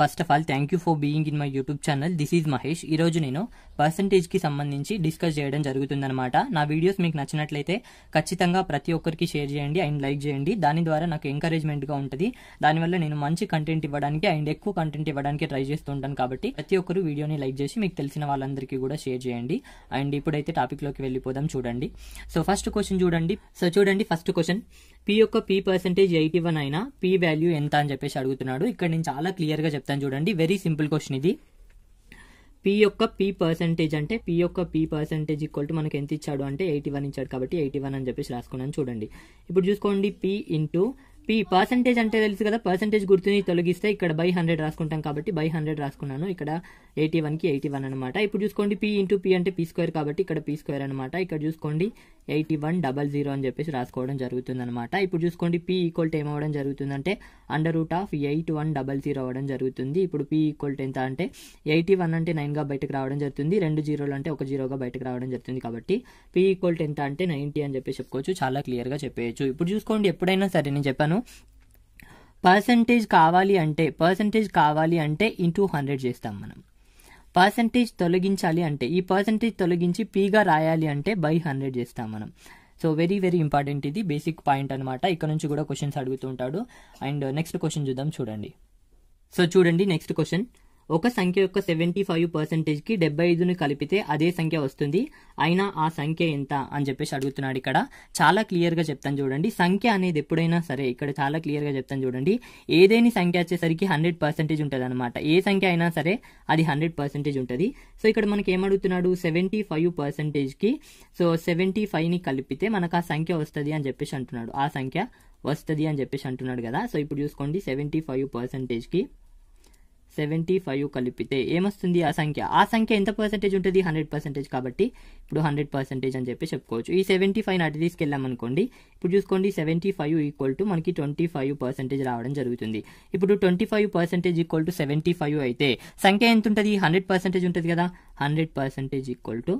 first of all thank you for being in my YouTube channel this is Mahesh ఈ రోజు నేను పర్సంటేజ్కి సంబంధించి discuss చేయడం జరుగుతుందనమాట నా వీడియోస్ మీకు నచ్చినట్లయితే ఖచ్చితంగా ప్రతి ఒక్కరికి షేర్ చేయండి అండ్ లైక్ చేయండి దాని ద్వారా నాకు ఎంకరేజ్మెంట్గా ఉంటుంది దానివల్ల నేను మంచి కంటెంట్ ఇవ్వడానికి అండ్ ఎక్కువ కంటెంట్ ఇవ్వడానికి ట్రై చేస్తుంటాను కాబట్టి ప్రతి ఒక్కరు వీడియోని లైక్ చేసి మీకు తెలిసిన వాళ్ళందరికీ కూడా షేర్ చేయండి అండ్ ఇప్పుడైతే టాపిక్లోకి వెళ్ళిపోదాం చూడండి సో ఫస్ట్ క్వశ్చన్ చూడండి సో చూడండి ఫస్ట్ క్వశ్చన్ పీ యొక్క పీ పర్సెంటేజ్ ఎయిటీ వన్ అయినా పీ వాల్యూ ఎంత అని చెప్పేసి అడుగుతున్నాడు ఇక్కడ నేను చాలా క్లియర్గా చెప్తాను చూడండి వెరీ సింపుల్ క్వశ్చన్ ఇది పీ యొక్క పీ పర్సెంటేజ్ అంటే పీ యొక్క పీ పర్సెంటేజ్ ఈక్వల్ టు మనకి ఎంత ఇచ్చాడు అంటే ఎయిటీ వన్ ఇచ్చాడు కాబట్టి ఎయిటీ వన్ అని చెప్పేసి రాసుకున్నాను చూడండి ఇప్పుడు చూసుకోండి పీ ఇంటూ పీ పర్సెంటేజ్ అంటే తెలుసు కదా పర్సెంటేజ్ గుర్తుని తొలగిస్తే ఇక్కడ బై హండ్రెడ్ రాసుకుంటాం కాబట్టి బై హండ్రెడ్ రాసుకున్నాను ఇక్కడ ఎయిటీ వన్కి ఎయిటీ వన్ అనమాట ఇప్పుడు చూసుకోండి పీ ఇంటూ పీ అంటే పీ స్క్వేర్ కాబట్టి ఇక్కడ పీ స్క్వేర్ అనమాట ఇక్కడ చూసుకోండి ఎయిటీ వన్ డబల్ జీరో అని చెప్పేసి రాసుకోవడం జరుగుతుందనమాట ఇప్పుడు చూసుకోండి పీ ఈక్వల్ టు ఏమవడం జరుగుతుందంటే under root of eight one double zero అవ్వడం జరుగుతుంది ఇప్పుడు పీ ఈక్వల్ టు ఎంత అంటే ఎయిటీ వన్ అంటే నైన్గా బయటకు రావడం జరుగుతుంది రెండు జీరోలు అంటే ఒక జీరోగా బయటకు రావడం జరుగుతుంది కాబట్టి పీ ఈక్వల్ టు ఎంత అంటే నైంటీ అని చెప్పేసి చెప్పుకోవచ్చు చాలా క్లియర్గా చెప్పేయచ్చు ఇప్పుడు చూసుకోండి ఎప్పుడైనా సరే నేను చెప్పాను పర్సంటేజ్ కావాలి అంటే పర్సంటేజ్ కావాలి అంటే ఇంటూ హండ్రెడ్ చేస్తాం మనం పర్సంటేజ్ తొలగించాలి అంటే ఈ పర్సంటేజ్ తొలగించి పీగా రాయాలి అంటే బై హండ్రెడ్ చేస్తాం మనం సో వెరీ వెరీ ఇంపార్టెంట్ ఇది బేసిక్ పాయింట్ అనమాట ఇక్కడ నుంచి కూడా క్వశ్చన్స్ అడుగుతూ ఉంటాడు అండ్ నెక్స్ట్ క్వశ్చన్ చూద్దాం చూడండి సో చూడండి నెక్స్ట్ క్వశ్చన్ ఒక సంఖ్య యొక్క సెవెంటీ ఫైవ్ పర్సెంటేజ్కి డెబ్బై ఐదుని కలిపితే అదే సంఖ్య వస్తుంది అయినా ఆ సంఖ్య ఎంత అని చెప్పేసి అడుగుతున్నాడు ఇక్కడ చాలా క్లియర్గా చెప్తాను చూడండి సంఖ్య అనేది ఎప్పుడైనా సరే ఇక్కడ చాలా క్లియర్గా చెప్తాను చూడండి ఏదేని సంఖ్య వచ్చేసరికి హండ్రెడ్ పర్సెంటేజ్ ఉంటుంది అనమాట ఏ సంఖ్య అయినా సరే అది హండ్రెడ్ పర్సెంటేజ్ ఉంటుంది సో ఇక్కడ మనకి ఏమడుగుతున్నాడు సెవెంటీ ఫైవ్ పర్సెంటేజ్కి సో సెవెంటీ ఫైవ్ని కలిపితే మనకు ఆ సంఖ్య వస్తుంది అని చెప్పేసి అంటున్నాడు ఆ సంఖ్య వస్తుంది అని చెప్పేసి అంటున్నాడు కదా సో ఇప్పుడు చూసుకోండి సెవెంటీ ఫైవ్ పర్సెంటేజ్కి సెవెంటీ ఫైవ్ కలిపితే ఏమొస్తుంది ఆ సంఖ్య ఆ సంఖ్య ఎంత పర్సెంటేజ్ ఉంటుంది హండ్రెడ్ పర్సెంటేజ్ కాబట్టి ఇప్పుడు హండ్రెడ్ పర్సెంటేజ్ అని చెప్పి చెప్పుకోవచ్చు ఈ సెవెంటీ ఫైవ్ అటు తీసుకెళ్ళాం అనుకోండి ఇప్పుడు చూసుకోండి సెవెంటీ ఫైవ్ ఈక్వల్ టు మనకి ట్వంటీ ఫైవ్ పర్సెంటేజ్ రావడం జరుగుతుంది ఇప్పుడు twenty five percentage equal to seventy five అయితే సంఖ్య ఎంత ఉంటుంది హండ్రెడ్ పర్సెంటేజ్ ఉంటుంది కదా hundred percentage equal to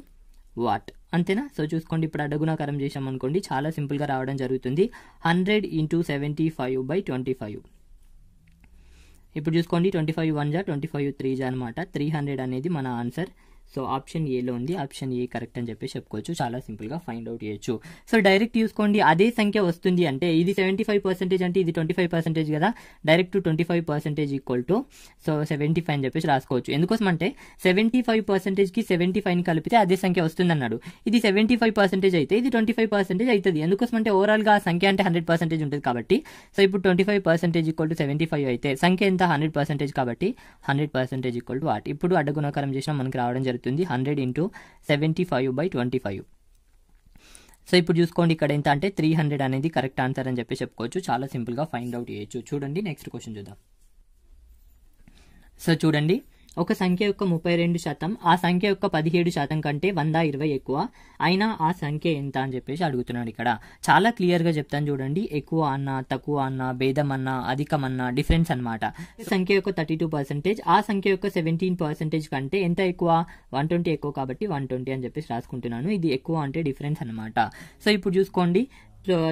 what అంతేనా సో చూసుకోండి ఇప్పుడు అడుగునాకరం చేసాం అనుకోండి చాలా సింపుల్గా రావడం జరుగుతుంది hundred into seventy five by twenty five ఇప్పుడు చూసుకోండి ట్వంటీ ఫైవ్ వన్ జా ట్వంటీ ఫైవ్ త్రీ జా అనమాట త్రీ హండ్రెడ్ అనేది మన ఆన్సర్ సో ఆప్షన్ ఏలో ఉంది ఆప్షన్ ఏ కరెక్ట్ అని చెప్పి చెప్పుకోవచ్చు చాలా సింపుల్ గా ఫైండ్ అవుట్ చేయొచ్చు సో డైరెక్ట్ చూసుకోండి అదే సంఖ్య వస్తుంది అంటే ఇది సెవెంటీ ఫైవ్ పర్సెంటేజ్ అంటే ఇది ట్వంటీ ఫైవ్ పర్సెంటేజ్ కదా direct twenty five percentage equal to so seventy five అని చెప్పేసి రాసుకోవచ్చు ఎందుకోసం అంటే సెవెంటీ ఫైవ్ సెవెంటీ ని కలిపితే అదే సంఖ్య వస్తుంది అన్నాడు ఇది సెవెంటీ ఫైవ్ పర్సెంటేజ్ అయితే ఇది ట్వంటీ ఫైవ్ పర్సెంటేజ్ అవుతుంది ఎందుకోసం అంటే ఓవరాల్ గా సంఖ్య అంటే హండ్రెడ్ ఉంటుంది కాబట్టి సో ఇప్పుడు twenty five percentage equal to seventy five అయితే సంఖ్య ఎంత హండ్రెడ్ కాబట్టి hundred percentage equal to what ఇప్పుడు అడ్డగుణకారం చేసినా మనకి రావడం జరుగుతుంది అవుతుంది hundred into seventy five by twenty five so ఇప్పుడు చూసుకోండి ఇక్కడ ఎంత అంటే త్రీ హండ్రెడ్ అనేది కరెక్ట్ ఆన్సర్ అని చెప్పి చెప్పుకోవచ్చు చాలా సింపుల్గా ఫైండ్ అవుట్ చేయొచ్చు చూడండి నెక్స్ట్ క్వశ్చన్ చూద్దాం సో చూడండి ఒక సంఖ్య యొక్క ముప్పై రెండు శాతం ఆ సంఖ్య యొక్క పదిహేడు శాతం కంటే వంద ఇరవై ఎక్కువ అయినా ఆ సంఖ్య ఎంత అని చెప్పేసి అడుగుతున్నాడు ఇక్కడ చాలా క్లియర్గా చెప్తాను చూడండి ఎక్కువ అన్న తక్కువ అన్న భేదం అన్న అన్న డిఫరెన్స్ అనమాట సంఖ్య యొక్క థర్టీ టూ పర్సెంటేజ్ ఆ సంఖ్య యొక్క సెవెంటీన్ పర్సెంటేజ్ కంటే ఎంత ఎక్కువ వన్ ట్వంటీ ఎక్కువ కాబట్టి వన్ ట్వంటీ అని చెప్పేసి రాసుకుంటున్నాను ఇది ఎక్కువ అంటే డిఫరెన్స్ అనమాట సో ఇప్పుడు చూసుకోండి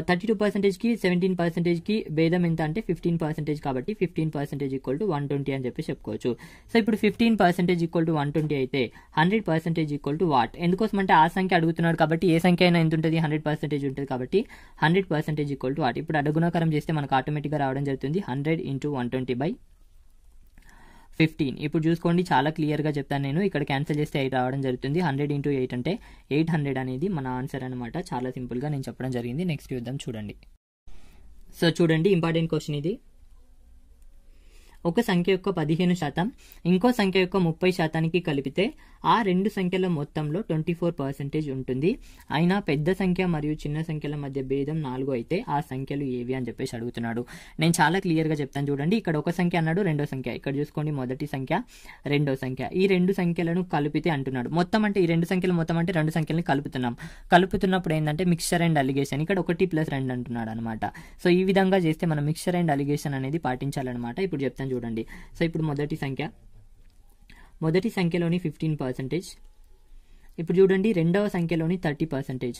థర్టీ టూ పర్సెంటేజ్కి సెవెంటీన్ పర్సెంటేజ్కి భేదం ఎంత అంటే ఫిఫ్టీన్ పర్సెంటేజ్ కాబట్టి fifteen percentage equal to one twenty అని చెప్పి చెప్పుకోవచ్చు సో ఇప్పుడు fifteen percentage equal to one twenty అయితే hundred percentage equal to what ఎందుకోసం అంటే ఆ సంఖ్య అడుగుతున్నాడు కాబట్టి ఏ సంఖ్య అయినా ఎంత ఉంటుంది హండ్రెడ్ పర్సెంటేజ్ ఉంటుంది కాబట్టి hundred percentage equal to what ఇప్పుడు అడుగుణాకారం చేస్తే మనకు ఆటోమేటిక్గా రావడం జరుగుతుంది hundred into one twenty by fifteen ఇప్పుడు చూసుకోండి చాలా క్లియర్గా చెప్తాను నేను ఇక్కడ క్యాన్సిల్ చేస్తే ఎయిట్ రావడం జరుగుతుంది హండ్రెడ్ ఇంటూ ఎయిట్ అంటే ఎయిట్ హండ్రెడ్ అనేది మన ఆన్సర్ అనమాట చాలా సింపుల్గా నేను చెప్పడం జరిగింది నెక్స్ట్ చూద్దాం చూడండి సో చూడండి ఇంపార్టెంట్ క్వశ్చన్ ఇది ఒక సంఖ్య యొక్క పదిహేను శాతం ఇంకో సంఖ్య యొక్క ముప్పై శాతానికి కలిపితే ఆ రెండు సంఖ్యల మొత్తంలో ట్వంటీ ఫోర్ పర్సెంటేజ్ ఉంటుంది అయినా పెద్ద సంఖ్య మరియు చిన్న సంఖ్యల మధ్య భేదం నాలుగు అయితే ఆ సంఖ్యలు ఏవి అని చెప్పేసి అడుగుతున్నాడు నేను చాలా క్లియర్గా చెప్తాను చూడండి ఇక్కడ ఒక సంఖ్య అన్నాడు రెండో సంఖ్య ఇక్కడ చూసుకోండి మొదటి సంఖ్య రెండో సంఖ్య ఈ రెండు సంఖ్యలను కలిపితే అంటున్నాడు మొత్తం అంటే ఈ రెండు సంఖ్యలు మొత్తం అంటే రెండు సంఖ్యలను కలుపుతున్నాం కలుపుతున్నప్పుడు ఏంటంటే మిక్స్చర్ అండ్ అలిగేషన్ ఇక్కడ ఒకటి ప్లస్ రెండు అంటున్నాడు అనమాట సో ఈ విధంగా చేస్తే మనం మిక్చర్ అండ్ అలిగేషన్ అనేది పాటించాలన్నమాట ఇప్పుడు చెప్తాను చూడండి సో ఇప్పుడు మొదటి సంఖ్య మొదటి సంఖ్యలోని ఫిఫ్టీన్ పర్సెంటేజ్ ఇప్పుడు చూడండి రెండవ సంఖ్యలోని థర్టీ పర్సెంటేజ్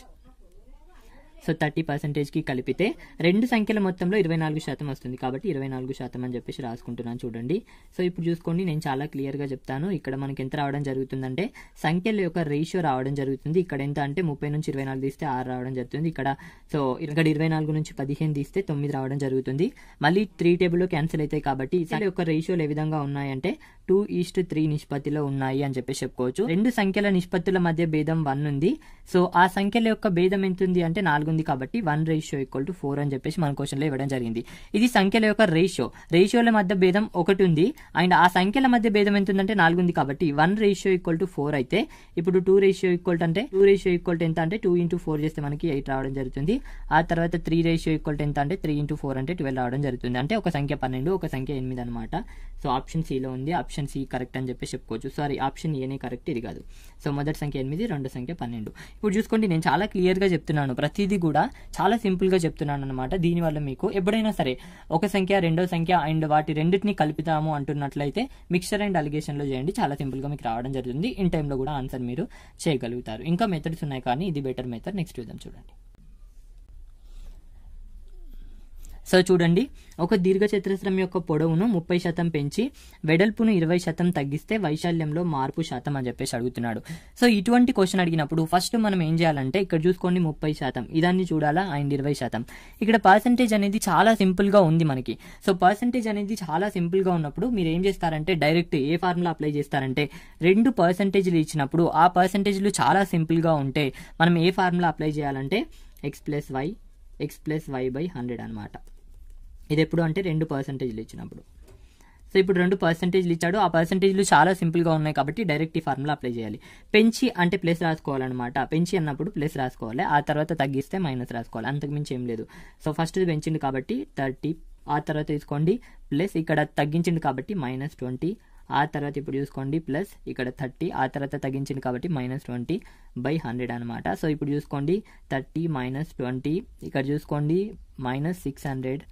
సో థర్టీ పర్సెంటేజ్కి కలిపితే రెండు సంఖ్యల మొత్తంలో ఇరవై నాలుగు శాతం వస్తుంది కాబట్టి ఇరవై నాలుగు శాతం అని చెప్పేసి రాసుకుంటున్నాను చూడండి సో ఇప్పుడు చూసుకోండి నేను చాలా క్లియర్గా చెప్తాను ఇక్కడ మనకి ఎంత రావడం జరుగుతుందంటే సంఖ్యల యొక్క రేషియో రావడం జరుగుతుంది ఇక్కడ ఎంత అంటే ముప్పై నుంచి ఇరవై నాలుగు తీస్తే ఆరు రావడం జరుగుతుంది ఇక్కడ సో ఇక్కడ ఇరవై నాలుగు నుంచి పదిహేను తీస్తే తొమ్మిది రావడం జరుగుతుంది మళ్ళీ త్రీ టేబుల్లో క్యాన్సిల్ అవుతాయి కాబట్టి సంఖ్యల యొక్క రేషియోలు ఏ విధంగా ఉన్నాయంటే టూ ఈస్ట్ త్రీ నిష్పత్తిలో ఉన్నాయి అని చెప్పేసి చెప్పుకోవచ్చు రెండు సంఖ్యల నిష్పత్తుల మధ్య భేదం వన్ ఉంది సో ఆ సంఖ్యల యొక్క భేదం ఎంత ఉంది అంటే నాలుగు ఉంది కాబట్టి one ratio equal to four అని చెప్పేసి మన లో ఇవ్వడం జరిగింది ఇది సంఖ్యల యొక్క రేషియో రేషియోల మధ్య భేదం ఒకటి ఉంది అండ్ ఆ సంఖ్యల మధ్య భేదం ఎంత ఉందంటే నాలుగు ఉంది కాబట్టి one ratio equal to four అయితే ఇప్పుడు టూ రేషియో ఈక్వల్ అంటే టూ రేషియో ఈక్వల్ ఎంత అంటే టూ ఇంటూ ఫోర్ చేస్తే మనకి ఎయిట్ రావడం జరుగుతుంది ఆ తర్వాత త్రీ రేషియో ఈక్వల్ ఎంత అంటే త్రీ ఇంటూ ఫోర్ అంటే ట్వెల్వ్ రావడం జరుగుతుంది అంటే ఒక సంఖ్య పన్నెండు ఒక సంఖ్య ఎనిమిది అనమాట సో ఆప్షన్ సిలో ఉంది ఆప్షన్ ఆప్షన్ సి కరెక్ట్ అని చెప్పేసి చెప్పుకోవచ్చు సారీ ఆప్షన్ ఏనే కరెక్ట్ ఇది కాదు సో మొదటి సంఖ్య ఎనిమిది రెండో సంఖ్య పన్నెండు ఇప్పుడు చూసుకోండి నేను చాలా క్లియర్గా చెప్తున్నాను ప్రతిదీ కూడా చాలా సింపుల్గా చెప్తున్నాను అనమాట దీనివల్ల మీకు ఎప్పుడైనా సరే ఒక సంఖ్య రెండో సంఖ్య అండ్ వాటి రెండింటిని కలుపుతాము అంటున్నట్లయితే మిక్చర్ అండ్ అలిగేషన్లో చేయండి చాలా సింపుల్గా మీకు రావడం జరుగుతుంది ఇన్ టైంలో కూడా ఆన్సర్ మీరు చేయగలుగుతారు ఇంకా మెథడ్స్ ఉన్నాయి కానీ ఇది బెటర్ మెథడ్ నెక్స్ట్ చూద్దాం చూడండి సో చూడండి ఒక దీర్ఘచతురస్రం యొక్క పొడవును ముప్పై శాతం పెంచి వెడల్పును ఇరవై శాతం తగ్గిస్తే వైశాల్యంలో మార్పు శాతం అని చెప్పేసి అడుగుతున్నాడు సో ఇటువంటి క్వశ్చన్ అడిగినప్పుడు ఫస్ట్ మనం ఏం చేయాలంటే ఇక్కడ చూసుకోండి ముప్పై శాతం ఇదాన్ని చూడాలా అండ్ ఇరవై శాతం ఇక్కడ పర్సంటేజ్ అనేది చాలా సింపుల్గా ఉంది మనకి సో పర్సంటేజ్ అనేది చాలా సింపుల్గా ఉన్నప్పుడు మీరు ఏం చేస్తారంటే డైరెక్ట్ ఏ ఫార్ములా అప్లై చేస్తారంటే రెండు పర్సంటేజ్లు ఇచ్చినప్పుడు ఆ పర్సంటేజ్లు చాలా సింపుల్గా ఉంటే మనం ఏ ఫార్ములా అప్లై చేయాలంటే X plus Y X plus Y by hundred అనమాట ఇది ఎప్పుడు అంటే రెండు పర్సంటేజ్లు ఇచ్చినప్పుడు సో ఇప్పుడు రెండు పర్సంటేజ్లు ఇచ్చాడు ఆ పర్సంటేజ్లు చాలా సింపుల్గా ఉన్నాయి కాబట్టి డైరెక్ట్ ఈ ఫార్ములా అప్లై చేయాలి పెంచి అంటే ప్లస్ రాసుకోవాలన్నమాట పెంచి అన్నప్పుడు ప్లస్ రాసుకోవాలి ఆ తర్వాత తగ్గిస్తే మైనస్ రాసుకోవాలి అంతకుమించి ఏం లేదు సో ఫస్ట్ పెంచింది కాబట్టి థర్టీ ఆ తర్వాత తీసుకోండి ప్లస్ ఇక్కడ తగ్గించింది కాబట్టి మైనస్ ట్వంటీ ఆ తర్వాత ఇప్పుడు చూసుకోండి ప్లస్ ఇక్కడ థర్టీ ఆ తర్వాత తగ్గించింది కాబట్టి మైనస్ ట్వంటీ బై హండ్రెడ్ అనమాట సో ఇప్పుడు చూసుకోండి థర్టీ మైనస్ ట్వంటీ ఇక్కడ చూసుకోండి minus six hundred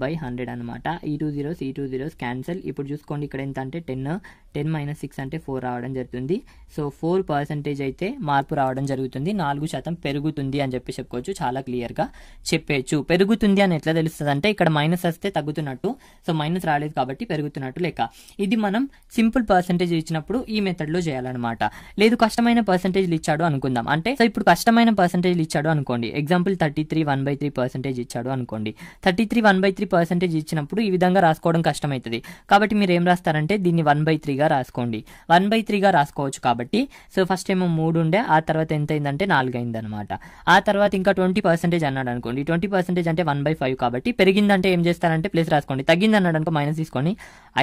by hundred అనమాట ఈ టూ జీరోస్ ఈ టూ జీరోస్ క్యాన్సల్ ఇప్పుడు చూసుకోండి ఇక్కడ ఎంత అంటే టెన్ టెన్ మైనస్ సిక్స్ అంటే ఫోర్ రావడం జరుగుతుంది సో ఫోర్ పర్సంటేజ్ అయితే మార్పు రావడం జరుగుతుంది నాలుగు శాతం పెరుగుతుంది అని చెప్పి చెప్పుకోవచ్చు చాలా క్లియర్గా చెప్పవచ్చు పెరుగుతుంది అని ఎట్లా తెలుస్తుంది అంటే ఇక్కడ మైనస్ వస్తే తగ్గుతున్నట్టు సో మైనస్ రాలేదు కాబట్టి పెరుగుతున్నట్టు లెక్క ఇది మనం సింపుల్ పర్సంటేజ్ ఇచ్చినప్పుడు ఈ మెథడ్లో చేయాలన్నమాట లేదు కష్టమైన పర్సంటేజ్లు ఇచ్చాడు అనుకుందాం అంటే సో ఇప్పుడు కష్టమైన పర్సంటేజ్లు ఇచ్చాడు అనుకోండి example thirty three one by three percentage ఇచ్చాడు అనుకోండి thirty three one by three percentage ఇచ్చినప్పుడు ఈ విధంగా రాసుకోవడం కష్టమవుతుంది కాబట్టి మీరు ఏం రాస్తారంటే దీన్ని వన్ బై త్రీ త్రీగా రాసుకోండి వన్ బై త్రీగా రాసుకోవచ్చు కాబట్టి సో ఫస్ట్ ఏమో మూడు ఉండే ఆ తర్వాత ఎంత అయిందంటే నాలుగు అనమాట ఆ తర్వాత ఇంకా ట్వంటీ పర్సెంటేజ్ అన్నాడు అనుకోండి ట్వంటీ పర్సెంటేజ్ అంటే వన్ బై ఫైవ్ కాబట్టి పెరిగిందంటే ఏం చేస్తారంటే ప్లస్ రాసుకోండి తగ్గింది అన్నాడు అనుకో మైనస్ తీసుకొని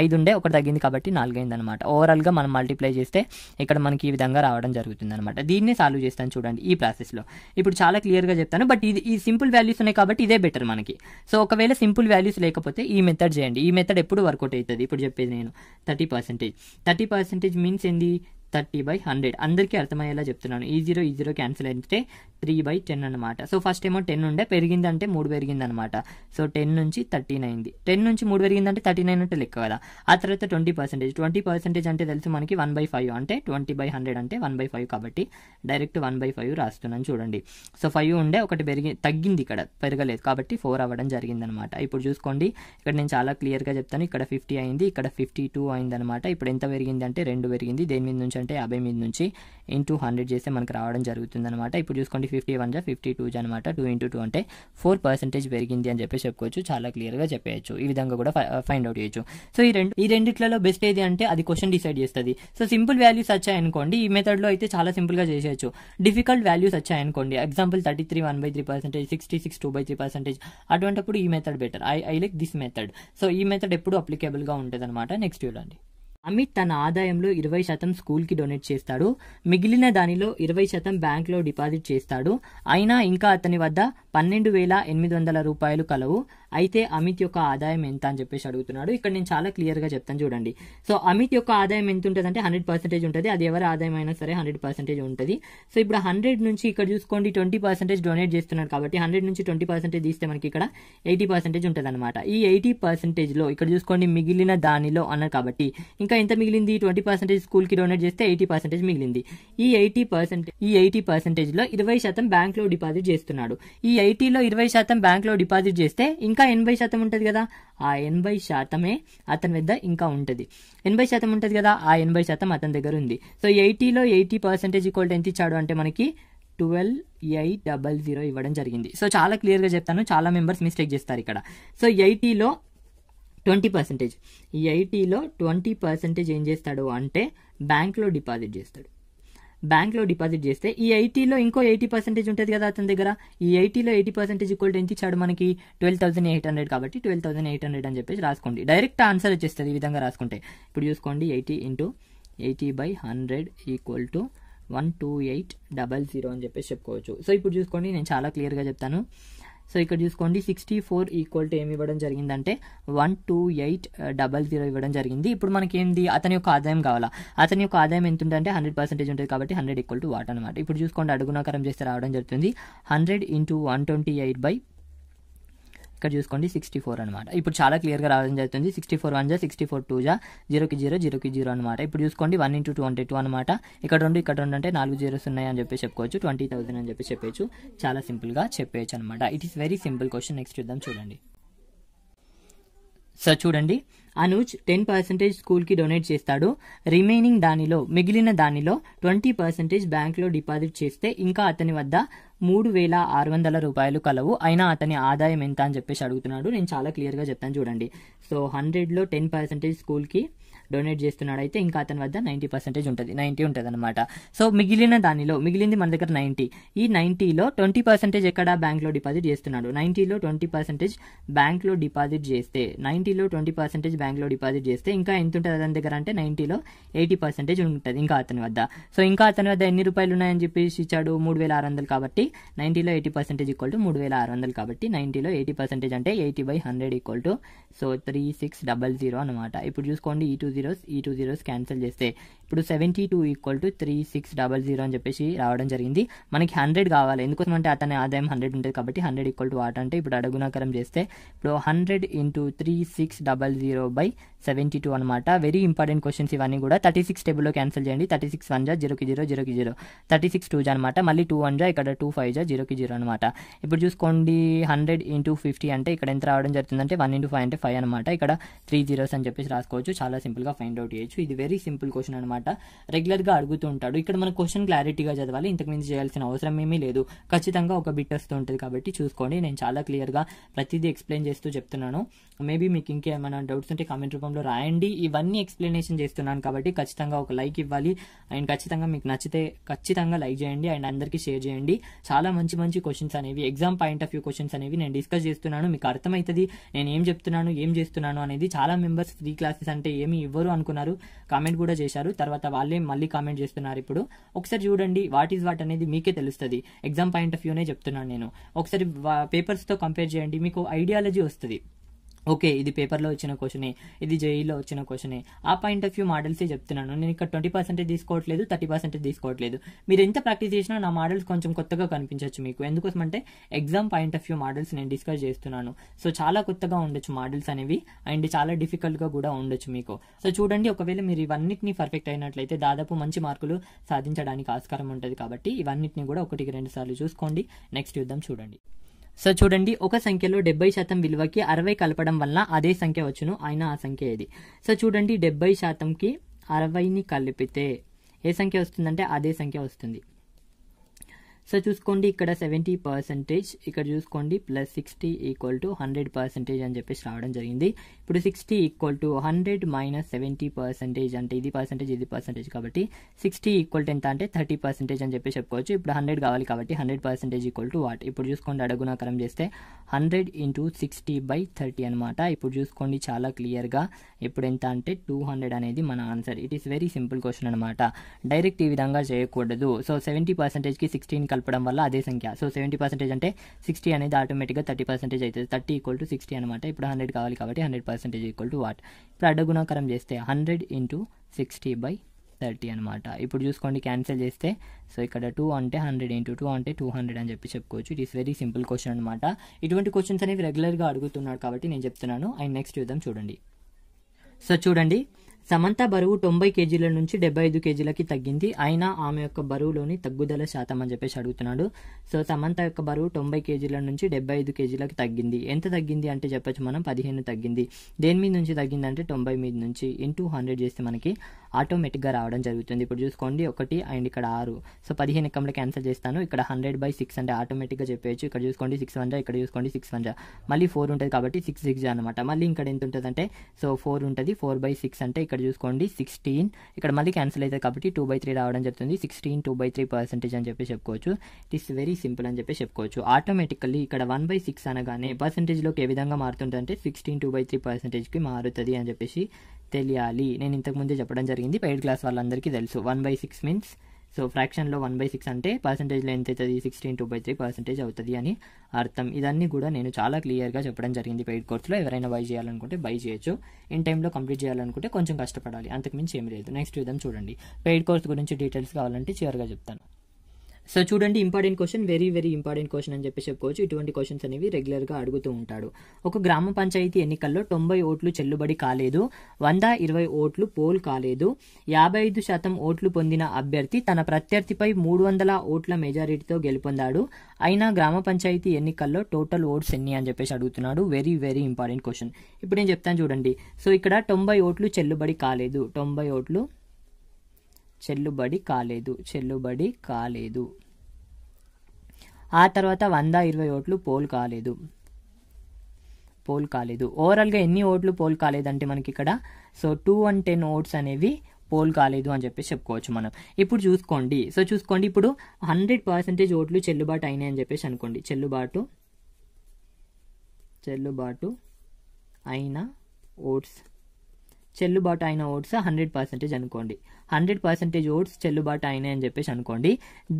ఐదు ఉండే ఒకటి తగ్గింది కాబట్టి నాలుగు అనమాట ఓవరాల్గా మనం మల్టిప్లై చేస్తే ఇక్కడ మనకి ఈ విధంగా రావడం జరుగుతుంది అనమాట దీన్ని సాల్వ్ చేస్తాను చూడండి ఈ ప్రాసెస్లో ఇప్పుడు చాలా క్లియర్గా చెప్తాను బట్ ఇది ఈ సింపుల్ వాల్యూస్ ఉన్నాయి కాబట్టి ఇదే బెటర్ మనకి సో ఒకవేళ సింపుల్ వాల్యూస్ లేకపోతే ఈ మెథడ్ చేయండి ఈ మెథడ్ ఎప్పుడు వర్కౌట్ అవుతుంది ఇప్పుడు చెప్పేది నేను thirty percentage 30 percentage means in the thirty by hundred అందరికీ అర్థమయ్యేలా చెప్తున్నాను ఈ జీరో ఈ జీరో క్యాన్సిల్ అయితే త్రీ బై టెన్ అనమాట సో ఫస్ట్ ఏమో టెన్ ఉండే పెరిగిందంటే మూడు పెరిగింది అనమాట సో టెన్ నుంచి థర్టీ అయింది టెన్ నుంచి మూడు పెరిగిందంటే థర్టీ నైన్ అంటే లెక్క కదా ఆ తర్వాత ట్వంటీ పర్సెంటేజ్ ట్వంటీ పర్సెంటేజ్ అంటే తెలుసు మనకి వన్ బై ఫైవ్ అంటే ట్వంటీ బై హండ్రెడ్ అంటే వన్ బై ఫైవ్ కాబట్టి డైరెక్ట్ వన్ బై ఫైవ్ రాస్తున్నాను చూడండి సో ఫైవ్ ఉండే ఒకటి పెరిగి తగ్గింది ఇక్కడ పెరగలేదు కాబట్టి ఫోర్ అవ్వడం జరిగింది అనమాట ఇప్పుడు చూసుకోండి ఇక్కడ నేను చాలా క్లియర్గా చెప్తాను ఇక్కడ ఫిఫ్టీ అయింది ఇక్కడ ఫిఫ్టీ టూ అయింది అనమాట ఇప్పుడు ఎంత పెరిగింది అంటే రెండు పెరిగింది దేని మీద నుంచి నుంచి అంటే యాభై మీద నుంచి ఇంటూ హండ్రెడ్ చేస్తే మనకు రావడం జరుగుతుంది అనమాట ఇప్పుడు చూసుకోండి ఫిఫ్టీ వన్ జా ఫిఫ్టీ టూ జా అనమాట టూ ఇంటూ టూ అంటే ఫోర్ పర్సెంటేజ్ పెరిగింది అని చెప్పేసి చెప్పుకోవచ్చు చాలా క్లియర్గా చెప్పేయచ్చు ఈ విధంగా కూడా ఫైండ్ అవుట్ చేయొచ్చు సో ఈ రెండు ఈ రెండిట్లలో బెస్ట్ ఏది అంటే అది క్వశ్చన్ డిసైడ్ చేస్తుంది సో సింపుల్ వాల్యూస్ వచ్చాయనుకోండి ఈ మెథడ్లో అయితే చాలా సింపుల్గా చేసేయచ్చు డిఫికల్ట్ వాల్యూస్ వచ్చాయనుకోండి example thirty three one by three percentage sixty six two by three percentage అటువంటిప్పుడు ఈ method better I I like this method so ఈ మెథడ్ ఎప్పుడు అప్లికేబుల్గా ఉంటుంది అనమాట నెక్స్ట్ చూడండి అమిత్ తన ఆదాయంలో ఇరవై శాతం స్కూల్కి డొనేట్ చేస్తాడు మిగిలిన దానిలో ఇరవై శాతం బ్యాంక్లో డిపాజిట్ చేస్తాడు అయినా ఇంకా అతని వద్ద పన్నెండు వేల ఎనిమిది వందల రూపాయలు కలవు అయితే అమిత్ యొక్క ఆదాయం ఎంత అని చెప్పేసి అడుగుతున్నాడు ఇక్కడ నేను చాలా క్లియర్గా చెప్తాను చూడండి సో అమిత్ యొక్క ఆదాయం ఎంత ఉంటుంది అంటే హండ్రెడ్ పర్సెంటేజ్ ఉంటుంది అది ఎవరి ఆదాయం అయినా సరే హండ్రెడ్ పర్సెంటేజ్ ఉంటుంది సో ఇప్పుడు హండ్రెడ్ నుంచి ఇక్కడ చూసుకోండి ట్వంటీ పర్సెంటేజ్ డొనేట్ చేస్తున్నాడు కాబట్టి హండ్రెడ్ నుంచి ట్వంటీ పర్సెంటేజ్ తీస్తే మనకి ఇక్కడ ఎయిటీ పర్సెంటేజ్ ఉంటుంది అనమాట ఈ ఎయిటీ పర్సెంటేజ్లో ఇక్కడ చూసుకోండి మిగిలిన దానిలో అన్నారు కాబట్టి ఇంకా ఎంత మిగిలింది ట్వంటీ పర్సెంటేజ్ కి డొనేట్ చేస్తే ఎయిటీ పర్సెంటేజ్ మిగిలింది ఈ ఎయిటీ పర్సెంట్ ఈ ఎయిటీ పర్సెంటేజ్లో ఇరవై శాతం లో డిపాజిట్ చేస్తున్నాడు ఈ ఎయిటీలో ఇరవై శాతం లో డిపాజిట్ చేస్తే ఇంకా ఎనభై శాతం ఉంటుంది కదా ఆ ఎనభై శాతమే అతని వద్ద ఇంకా ఉంటుంది ఎనభై శాతం ఉంటుంది కదా ఆ ఎనభై శాతం అతని దగ్గర ఉంది సో ఎయిటీలో ఎయిటీ పర్సెంటేజ్ ఈక్వల్ ఎంత ఇచ్చాడు అంటే మనకి ట్వెల్వ్ ఎయిట్ డబల్ జీరో ఇవ్వడం జరిగింది సో చాలా క్లియర్గా చెప్తాను చాలా మెంబర్స్ మిస్టేక్ చేస్తారు ఇక్కడ సో ఎయిటీలో ట్వంటీ పర్సెంటేజ్ ఎయిటీలో ట్వంటీ పర్సెంటేజ్ ఏం చేస్తాడు అంటే బ్యాంక్లో డిపాజిట్ చేస్తాడు బ్యాంక్లో డిపాజిట్ చేస్తే ఈ ఐటీలో ఇంకో ఎయిటీ పర్సెంటేజ్ ఉంటుంది కదా అతని దగ్గర ఈ ఐటీలో ఎయిటీ పర్సెంటేజ్ ఈక్వల్ ఎంత ఇచ్చాడు మనకి ట్వెల్వ్ థౌసండ్ ఎయిట్ హండ్రెడ్ కాబట్టి ట్వెల్వ్ థౌసండ్ ఎయిట్ హండ్రెడ్ అని చెప్పేసి రాసుకోండి డైరెక్ట్ ఆన్సర్ వచ్చేస్తుంది ఈ విధంగా రాసుకుంటే ఇప్పుడు చూసుకోండి eighty into eighty by hundred equal to one two eight double zero అని చెప్పేసి చెప్పుకోవచ్చు సో ఇప్పుడు చూసుకోండి నేను చాలా క్లియర్గా చెప్తాను సో ఇక్కడ చూసుకోండి సిక్స్టీ ఫోర్ ఈక్వల్ టు ఏమి ఇవ్వడం జరిగిందంటే one two eight double zero ఇవ్వడం జరిగింది ఇప్పుడు మనకి అతని యొక్క ఆదాయం కావాలా అతని యొక్క ఆదాయం ఎంత ఉంటుందంటే హండ్రెడ్ పర్సెంటేజ్ ఉంటుంది కాబట్టి హండ్రెడ్ ఈక్వల్ టు వాట్ అనమాట ఇప్పుడు చూసుకోండి అడుగునాకారం చేస్తే రావడం జరుగుతుంది hundred into one twenty eight by ఇక్కడ చూసుకోండి సిక్స్టీ ఫోర్ అనమాట ఇప్పుడు చాలా క్లియర్గా రావడం జరుగుతుంది సిక్స్టీ ఫోర్ వన్ జా సిక్స్టీ ఫోర్ టూ జా జీరోకి జీరో జీరోకి జీరో అనమాట ఇప్పుడు చూసుకోండి వన్ ఇంటూ టూ టూ అనమాట ఇక్కడ రెండు ఇక్కడ రెండు అంటే నాలుగు జీరోస్ ఉన్నాయి అని చెప్పి చెప్పుకోవచ్చు ట్వంటీ థౌసండ్ అని చెప్పి చెప్పొచ్చు చాలా సింపుల్గా చెప్పేయచ్చు అనమాట it is very simple question next చూద్దాం చూడండి సో చూడండి అనుజ్ టెన్ పర్సెంటేజ్ స్కూల్కి డొనేట్ చేస్తాడు రిమైనింగ్ దానిలో మిగిలిన దానిలో ట్వంటీ పర్సెంటేజ్ బ్యాంక్లో డిపాజిట్ చేస్తే ఇంకా అతని వద్ద మూడు వేల ఆరు వందల రూపాయలు కలవు అయినా అతని ఆదాయం ఎంత అని చెప్పేసి అడుగుతున్నాడు నేను చాలా క్లియర్గా చెప్తాను చూడండి సో హండ్రెడ్లో టెన్ పర్సెంటేజ్ స్కూల్కి డొనేట్ చేస్తున్నాడైతే ఇంకా అతని వద్ద నైంటీ పర్సెంటేజ్ ఉంటుంది నైంటీ ఉంటుంది అనమాట సో మిగిలిన దానిలో మిగిలింది మన దగ్గర నైంటీ ఈ నైంటీలో ట్వంటీ పర్సెంటేజ్ ఎక్కడ బ్యాంక్లో డిపాజిట్ చేస్తున్నాడు నైంటీలో ట్వంటీ పర్సెంటేజ్ బ్యాంక్లో డిపాజిట్ చేస్తే నైంటీలో ట్వంటీ పర్సెంటేజ్ బ్యాంక్లో డిపాజిట్ చేస్తే ఇంకా ఎంత ఉంటుంది అతని దగ్గర అంటే నైంటీలో ఎయిటీ పర్సెంటేజ్ ఉంటుంది ఇంకా అతని వద్ద సో ఇంకా అతని వద్ద ఎన్ని రూపాయలు ఉన్నాయని చెప్పేసి ఇచ్చాడు మూడు వేల ఆరు వందలు కాబట్టి నైంటీలో ఎయిటీ పర్సెంటేజ్ ఈక్వల్ టు మూడు వేల ఆరు వందలు కాబట్టి నైంటీలో ఎయిటీ పర్సెంటేజ్ అంటే eighty by hundred equal to so three six double zero అనమాట ఇప్పుడు చూసుకోండి ఈ టూ జీరోస్ ఈ టూ జీరోస్ క్యాన్సిల్ చేస్తే ఇప్పుడు seventy two equal to three six double zero అని చెప్పేసి రావడం జరిగింది మనకి హండ్రెడ్ కావాలి ఎందుకోసం అంటే అతని ఆదాయం హండ్రెడ్ ఉంటుంది కాబట్టి హండ్రెడ్ ఈక్వల్ టు వాట్ అంటే ఇప్పుడు అడుగునాకరం చేస్తే ఇప్పుడు hundred into three six double zero by seventy two అనమాట వెరీ ఇంపార్టెంట్ క్వశ్చన్స్ ఇవన్నీ కూడా థర్టీ సిక్స్ టేబుల్లో క్యాన్సిల్ చేయండి థర్టీ సిక్స్ వన్ జా జీరోకి జీరో జీరోకి జీరో థర్టీ సిక్స్ టూ జా అనమాట మళ్ళీ టూ వన్ జా ఇక్కడ టూ ఫైవ్ జా జీరోకి జీరో అనమాట ఇప్పుడు చూసుకోండి హండ్రెడ్ ఇంటూ ఫిఫ్టీ అంటే ఇక్కడ ఎంత రావడం జరుగుతుందంటే వన్ ఇంటూ ఫైవ్ అంటే ఫైవ్ అనమాట ఇక్కడ త్రీ జీరోస్ అని చెప్పేసి రాసుకోవచ్చు చాలా సింపుల్గా ఫైండ్ అవుట్ చేయొచ్చు ఇది వెరీ సింపుల్ క్వశ్చన్ అనమాట అనమాట రెగ్యులర్గా అడుగుతూ ఉంటాడు ఇక్కడ మన క్వశ్చన్ క్లారిటీగా చదవాలి ఇంతకుమించి చేయాల్సిన అవసరం ఏమీ లేదు ఖచ్చితంగా ఒక బిట్ వస్తూ ఉంటుంది కాబట్టి చూసుకోండి నేను చాలా క్లియర్ గా ప్రతిదీ ఎక్స్ప్లెయిన్ చేస్తూ చెప్తున్నాను మేబీ మీకు ఇంకేమైనా డౌట్స్ ఉంటే కామెంట్ రూపంలో రాయండి ఇవన్నీ ఎక్స్ప్లెనేషన్ చేస్తున్నాను కాబట్టి ఖచ్చితంగా ఒక లైక్ ఇవ్వాలి అండ్ ఖచ్చితంగా మీకు నచ్చితే ఖచ్చితంగా లైక్ చేయండి అండ్ అందరికీ షేర్ చేయండి చాలా మంచి మంచి క్వశ్చన్స్ అనేవి exam point of view questions అనేవి నేను డిస్కస్ చేస్తున్నాను మీకు అర్థమవుతుంది నేను ఏం చెప్తున్నాను ఏం చేస్తున్నాను అనేది చాలా మెంబర్స్ ఫ్రీ క్లాసెస్ అంటే ఏమి ఇవ్వరు అనుకున్నారు కామెంట్ కూడా చేశారు తర్వాత వాళ్ళే మళ్ళీ కామెంట్ చేస్తున్నారు ఇప్పుడు ఒకసారి చూడండి వాట్ ఈస్ వాట్ అనేది మీకే తెలుస్తుంది ఎగ్జామ్ పాయింట్ ఆఫ్ వ్యూనే చెప్తున్నాను నేను ఒకసారి పేపర్స్తో కంపేర్ చేయండి మీకు ఐడియాలజీ వస్తుంది ఓకే ఇది పేపర్లో వచ్చిన క్వశ్చనే ఇది జేఈలో వచ్చిన క్వశ్చనే ఆ పాయింట్ ఆఫ్ వ్యూ మోడల్సే చెప్తున్నాను నేను ఇక్కడ ట్వంటీ పర్సెంటేజ్ తీసుకోవట్లేదు థర్టీ పర్సెంటేజ్ తీసుకోవట్లేదు మీరు ఎంత ప్రాక్టీస్ చేసినా నా మోడల్స్ కొంచెం కొత్తగా కనిపించవచ్చు మీకు ఎందుకోసం అంటే exam point of view models నేను డిస్కస్ చేస్తున్నాను సో చాలా కొత్తగా ఉండొచ్చు మోడల్స్ అనేవి అండ్ చాలా డిఫికల్ట్గా కూడా ఉండొచ్చు మీకు సో చూడండి ఒకవేళ మీరు ఇవన్నిటిని పర్ఫెక్ట్ అయినట్లయితే దాదాపు మంచి మార్కులు సాధించడానికి ఆస్కారం ఉంటుంది కాబట్టి ఇవన్నింటినీ కూడా ఒకటికి రెండు సార్లు చూసుకోండి నెక్స్ట్ యుద్ధం చూడండి సో చూడండి ఒక సంఖ్యలో డెబ్బై శాతం విలువకి అరవై కలపడం వల్ల అదే సంఖ్య వచ్చును ఆయన ఆ సంఖ్య ఏది సో చూడండి డెబ్బై శాతంకి అరవైని కలిపితే ఏ సంఖ్య వస్తుందంటే అదే సంఖ్య వస్తుంది సో చూసుకోండి ఇక్కడ సెవెంటీ పర్సెంటేజ్ ఇక్కడ చూసుకోండి plus sixty equal to hundred percentage అని చెప్పేసి రావడం జరిగింది ఇప్పుడు sixty equal to hundred minus seventy percentage అంటే ఇది పర్సెంటేజ్ ఇది పర్సెంటేజ్ కాబట్టి సిక్స్టీ ఈక్వల్ టు ఎంత అంటే థర్టీ పర్సెంటేజ్ అని చెప్పేసి చెప్పుకోవచ్చు ఇప్పుడు హండ్రెడ్ కావాలి కాబట్టి hundred percentage equal to what ఇప్పుడు చూసుకోండి అడుగునాకరం చేస్తే hundred into sixty by thirty అనమాట ఇప్పుడు చూసుకోండి చాలా క్లియర్గా ఇప్పుడు ఎంత అంటే టూ హండ్రెడ్ అనేది మన answer it is very simple question అనమాట డైరెక్ట్ ఈ విధంగా చేయకూడదు సో సెవెంటీ పర్సెంటేజ్కి సిక్స్టీన్ కలపడం వల్ల అదే సంఖ్య సో సెవెంటీ పర్సెంటేజ్ అంటే సిక్స్టీ అనేది ఆటోమేటిక్గా థర్టీ పర్సెంటేజ్ అవుతుంది థర్టీ ఈక్వల్ టు సిక్స్టీ అనమాట ఇప్పుడు హండ్రెడ్ కావాలి కాబట్టి hundred percentage equal to what ఇప్పుడు గుణాకారం చేస్తే hundred into sixty by thirty అనమాట ఇప్పుడు చూసుకోండి క్యాన్సిల్ చేస్తే సో ఇక్కడ టూ అంటే హండ్రెడ్ ఇంటూ టూ అంటే టూ హండ్రెడ్ అని చెప్పి చెప్పుకోవచ్చు it is very simple question అనమాట ఇటువంటి క్వశ్చన్స్ అనేవి రెగ్యులర్గా అడుగుతున్నాడు కాబట్టి నేను చెప్తున్నాను అండ్ నెక్స్ట్ చూద్దాం చూడండి సో చూడండి సమంత బరువు తొంభై కేజీల నుంచి డెబ్బై ఐదు కేజీలకి తగ్గింది అయినా ఆమె యొక్క బరువులోని తగ్గుదల శాతం అని చెప్పేసి అడుగుతున్నాడు సో సమంత యొక్క బరువు తొంభై కేజీల నుంచి డెబ్బై ఐదు కేజీలకి తగ్గింది ఎంత తగ్గింది అంటే చెప్పొచ్చు మనం పదిహేను తగ్గింది దేని మీద నుంచి తగ్గింది అంటే తొంభై మీద నుంచి ఇంటూ హండ్రెడ్ చేస్తే మనకి ఆటోమేటిక్గా రావడం జరుగుతుంది ఇప్పుడు చూసుకోండి ఒకటి అండ్ ఇక్కడ ఆరు సో పదిహేను ఎక్కడ క్యాన్సిల్ చేస్తాను ఇక్కడ హండ్రెడ్ బై సిక్స్ అంటే ఆటోమేటిక్గా చెప్పేయచ్చు ఇక్కడ చూసుకోండి సిక్స్ హండ్రెడ్ ఇక్కడ చూసుకోండి సిక్స్ వన్ మళ్ళీ ఫోర్ ఉంటుంది కాబట్టి సిక్స్ సిక్స్ అనమాట మళ్ళీ ఇక్కడ ఎంత ఉంటుంది అంటే సో ఫోర్ ఉంటుంది ఫోర్ బై సిక్స్ అంటే ఇక్కడ ఇక్కడ చూసుకోండి సిక్స్టీన్ ఇక్కడ మళ్ళీ క్యాన్సిల్ అవుతుంది కాబట్టి టూ బై త్రీ రావడం జరుగుతుంది sixteen two by three percentage అని చెప్పి చెప్పుకోవచ్చు ఇట్ ఇస్ వెరీ సింపుల్ అని చెప్పి చెప్పుకోవచ్చు ఆటోమేటికల్లీ ఇక్కడ వన్ బై సిక్స్ అనగానే పర్సెంటేజ్లోకి ఏ విధంగా మారుతుందంటే సిక్స్టీన్ టూ బై త్రీ పర్సెంటేజ్కి మారుతుంది అని చెప్పేసి తెలియాలి నేను ఇంతకుముందే చెప్పడం జరిగింది పెయిడ్ క్లాస్ వాళ్ళందరికీ తెలుసు one by six means so ఫ్రాక్షన్లో వన్ బై సిక్స్ అంటే పర్సంటేజ్లో ఎంత అవుతుంది sixteen two by three percentage అవుతుంది అని అర్థం ఇదన్నీ కూడా నేను చాలా క్లియర్గా చెప్పడం జరిగింది పెయిడ్ కోర్సులో ఎవరైనా బై చేయాలనుకుంటే బై చేయొచ్చు ఇన్ టైంలో కంప్లీట్ చేయాలనుకుంటే కొంచెం కష్టపడాలి అంతకుమించి ఏమి లేదు నెక్స్ట్ విధంగా చూడండి పెయిడ్ కోర్స్ గురించి డీటెయిల్స్ కావాలంటే చివరిగా చెప్తాను సో చూడండి important question very very important question అని చెప్పి చెప్పుకోవచ్చు ఇటువంటి క్వశ్చన్స్ అనేవి రెగ్యులర్గా అడుగుతూ ఉంటాడు ఒక గ్రామ పంచాయతీ ఎన్నికల్లో తొంభై ఓట్లు చెల్లుబడి కాలేదు వంద ఇరవై ఓట్లు పోల్ కాలేదు యాభై ఐదు శాతం ఓట్లు పొందిన అభ్యర్థి తన ప్రత్యర్థిపై మూడు వందల ఓట్ల మెజారిటీతో గెలుపొందాడు అయినా గ్రామ పంచాయతీ ఎన్నికల్లో టోటల్ ఓట్స్ ఎన్ని అని చెప్పేసి అడుగుతున్నాడు వెరీ వెరీ ఇంపార్టెంట్ క్వశ్చన్ ఇప్పుడు నేను చెప్తాను చూడండి సో ఇక్కడ తొంభై ఓట్లు చెల్లుబడి కాలేదు తొంభై ఓట్లు చెల్లుబడి కాలేదు చెల్లుబడి కాలేదు ఆ తర్వాత వంద ఇరవై ఓట్లు పోల్ కాలేదు పోల్ కాలేదు ఓవరాల్గా ఎన్ని ఓట్లు పోల్ కాలేదంటే మనకి ఇక్కడ so two and ten votes అనేవి పోల్ కాలేదు అని చెప్పేసి చెప్పుకోవచ్చు మనం ఇప్పుడు చూసుకోండి సో చూసుకోండి ఇప్పుడు హండ్రెడ్ పర్సెంటేజ్ ఓట్లు చెల్లుబాటు అయినాయి అని చెప్పేసి అనుకోండి చెల్లుబాటు చెల్లుబాటు అయిన ఓట్స్ చెల్లుబాటు అయిన ఓట్స్ హండ్రెడ్ పర్సెంటేజ్ అనుకోండి హండ్రెడ్ పర్సెంటేజ్ ఓట్స్ చెల్లుబాటు అయినాయి అని చెప్పేసి అనుకోండి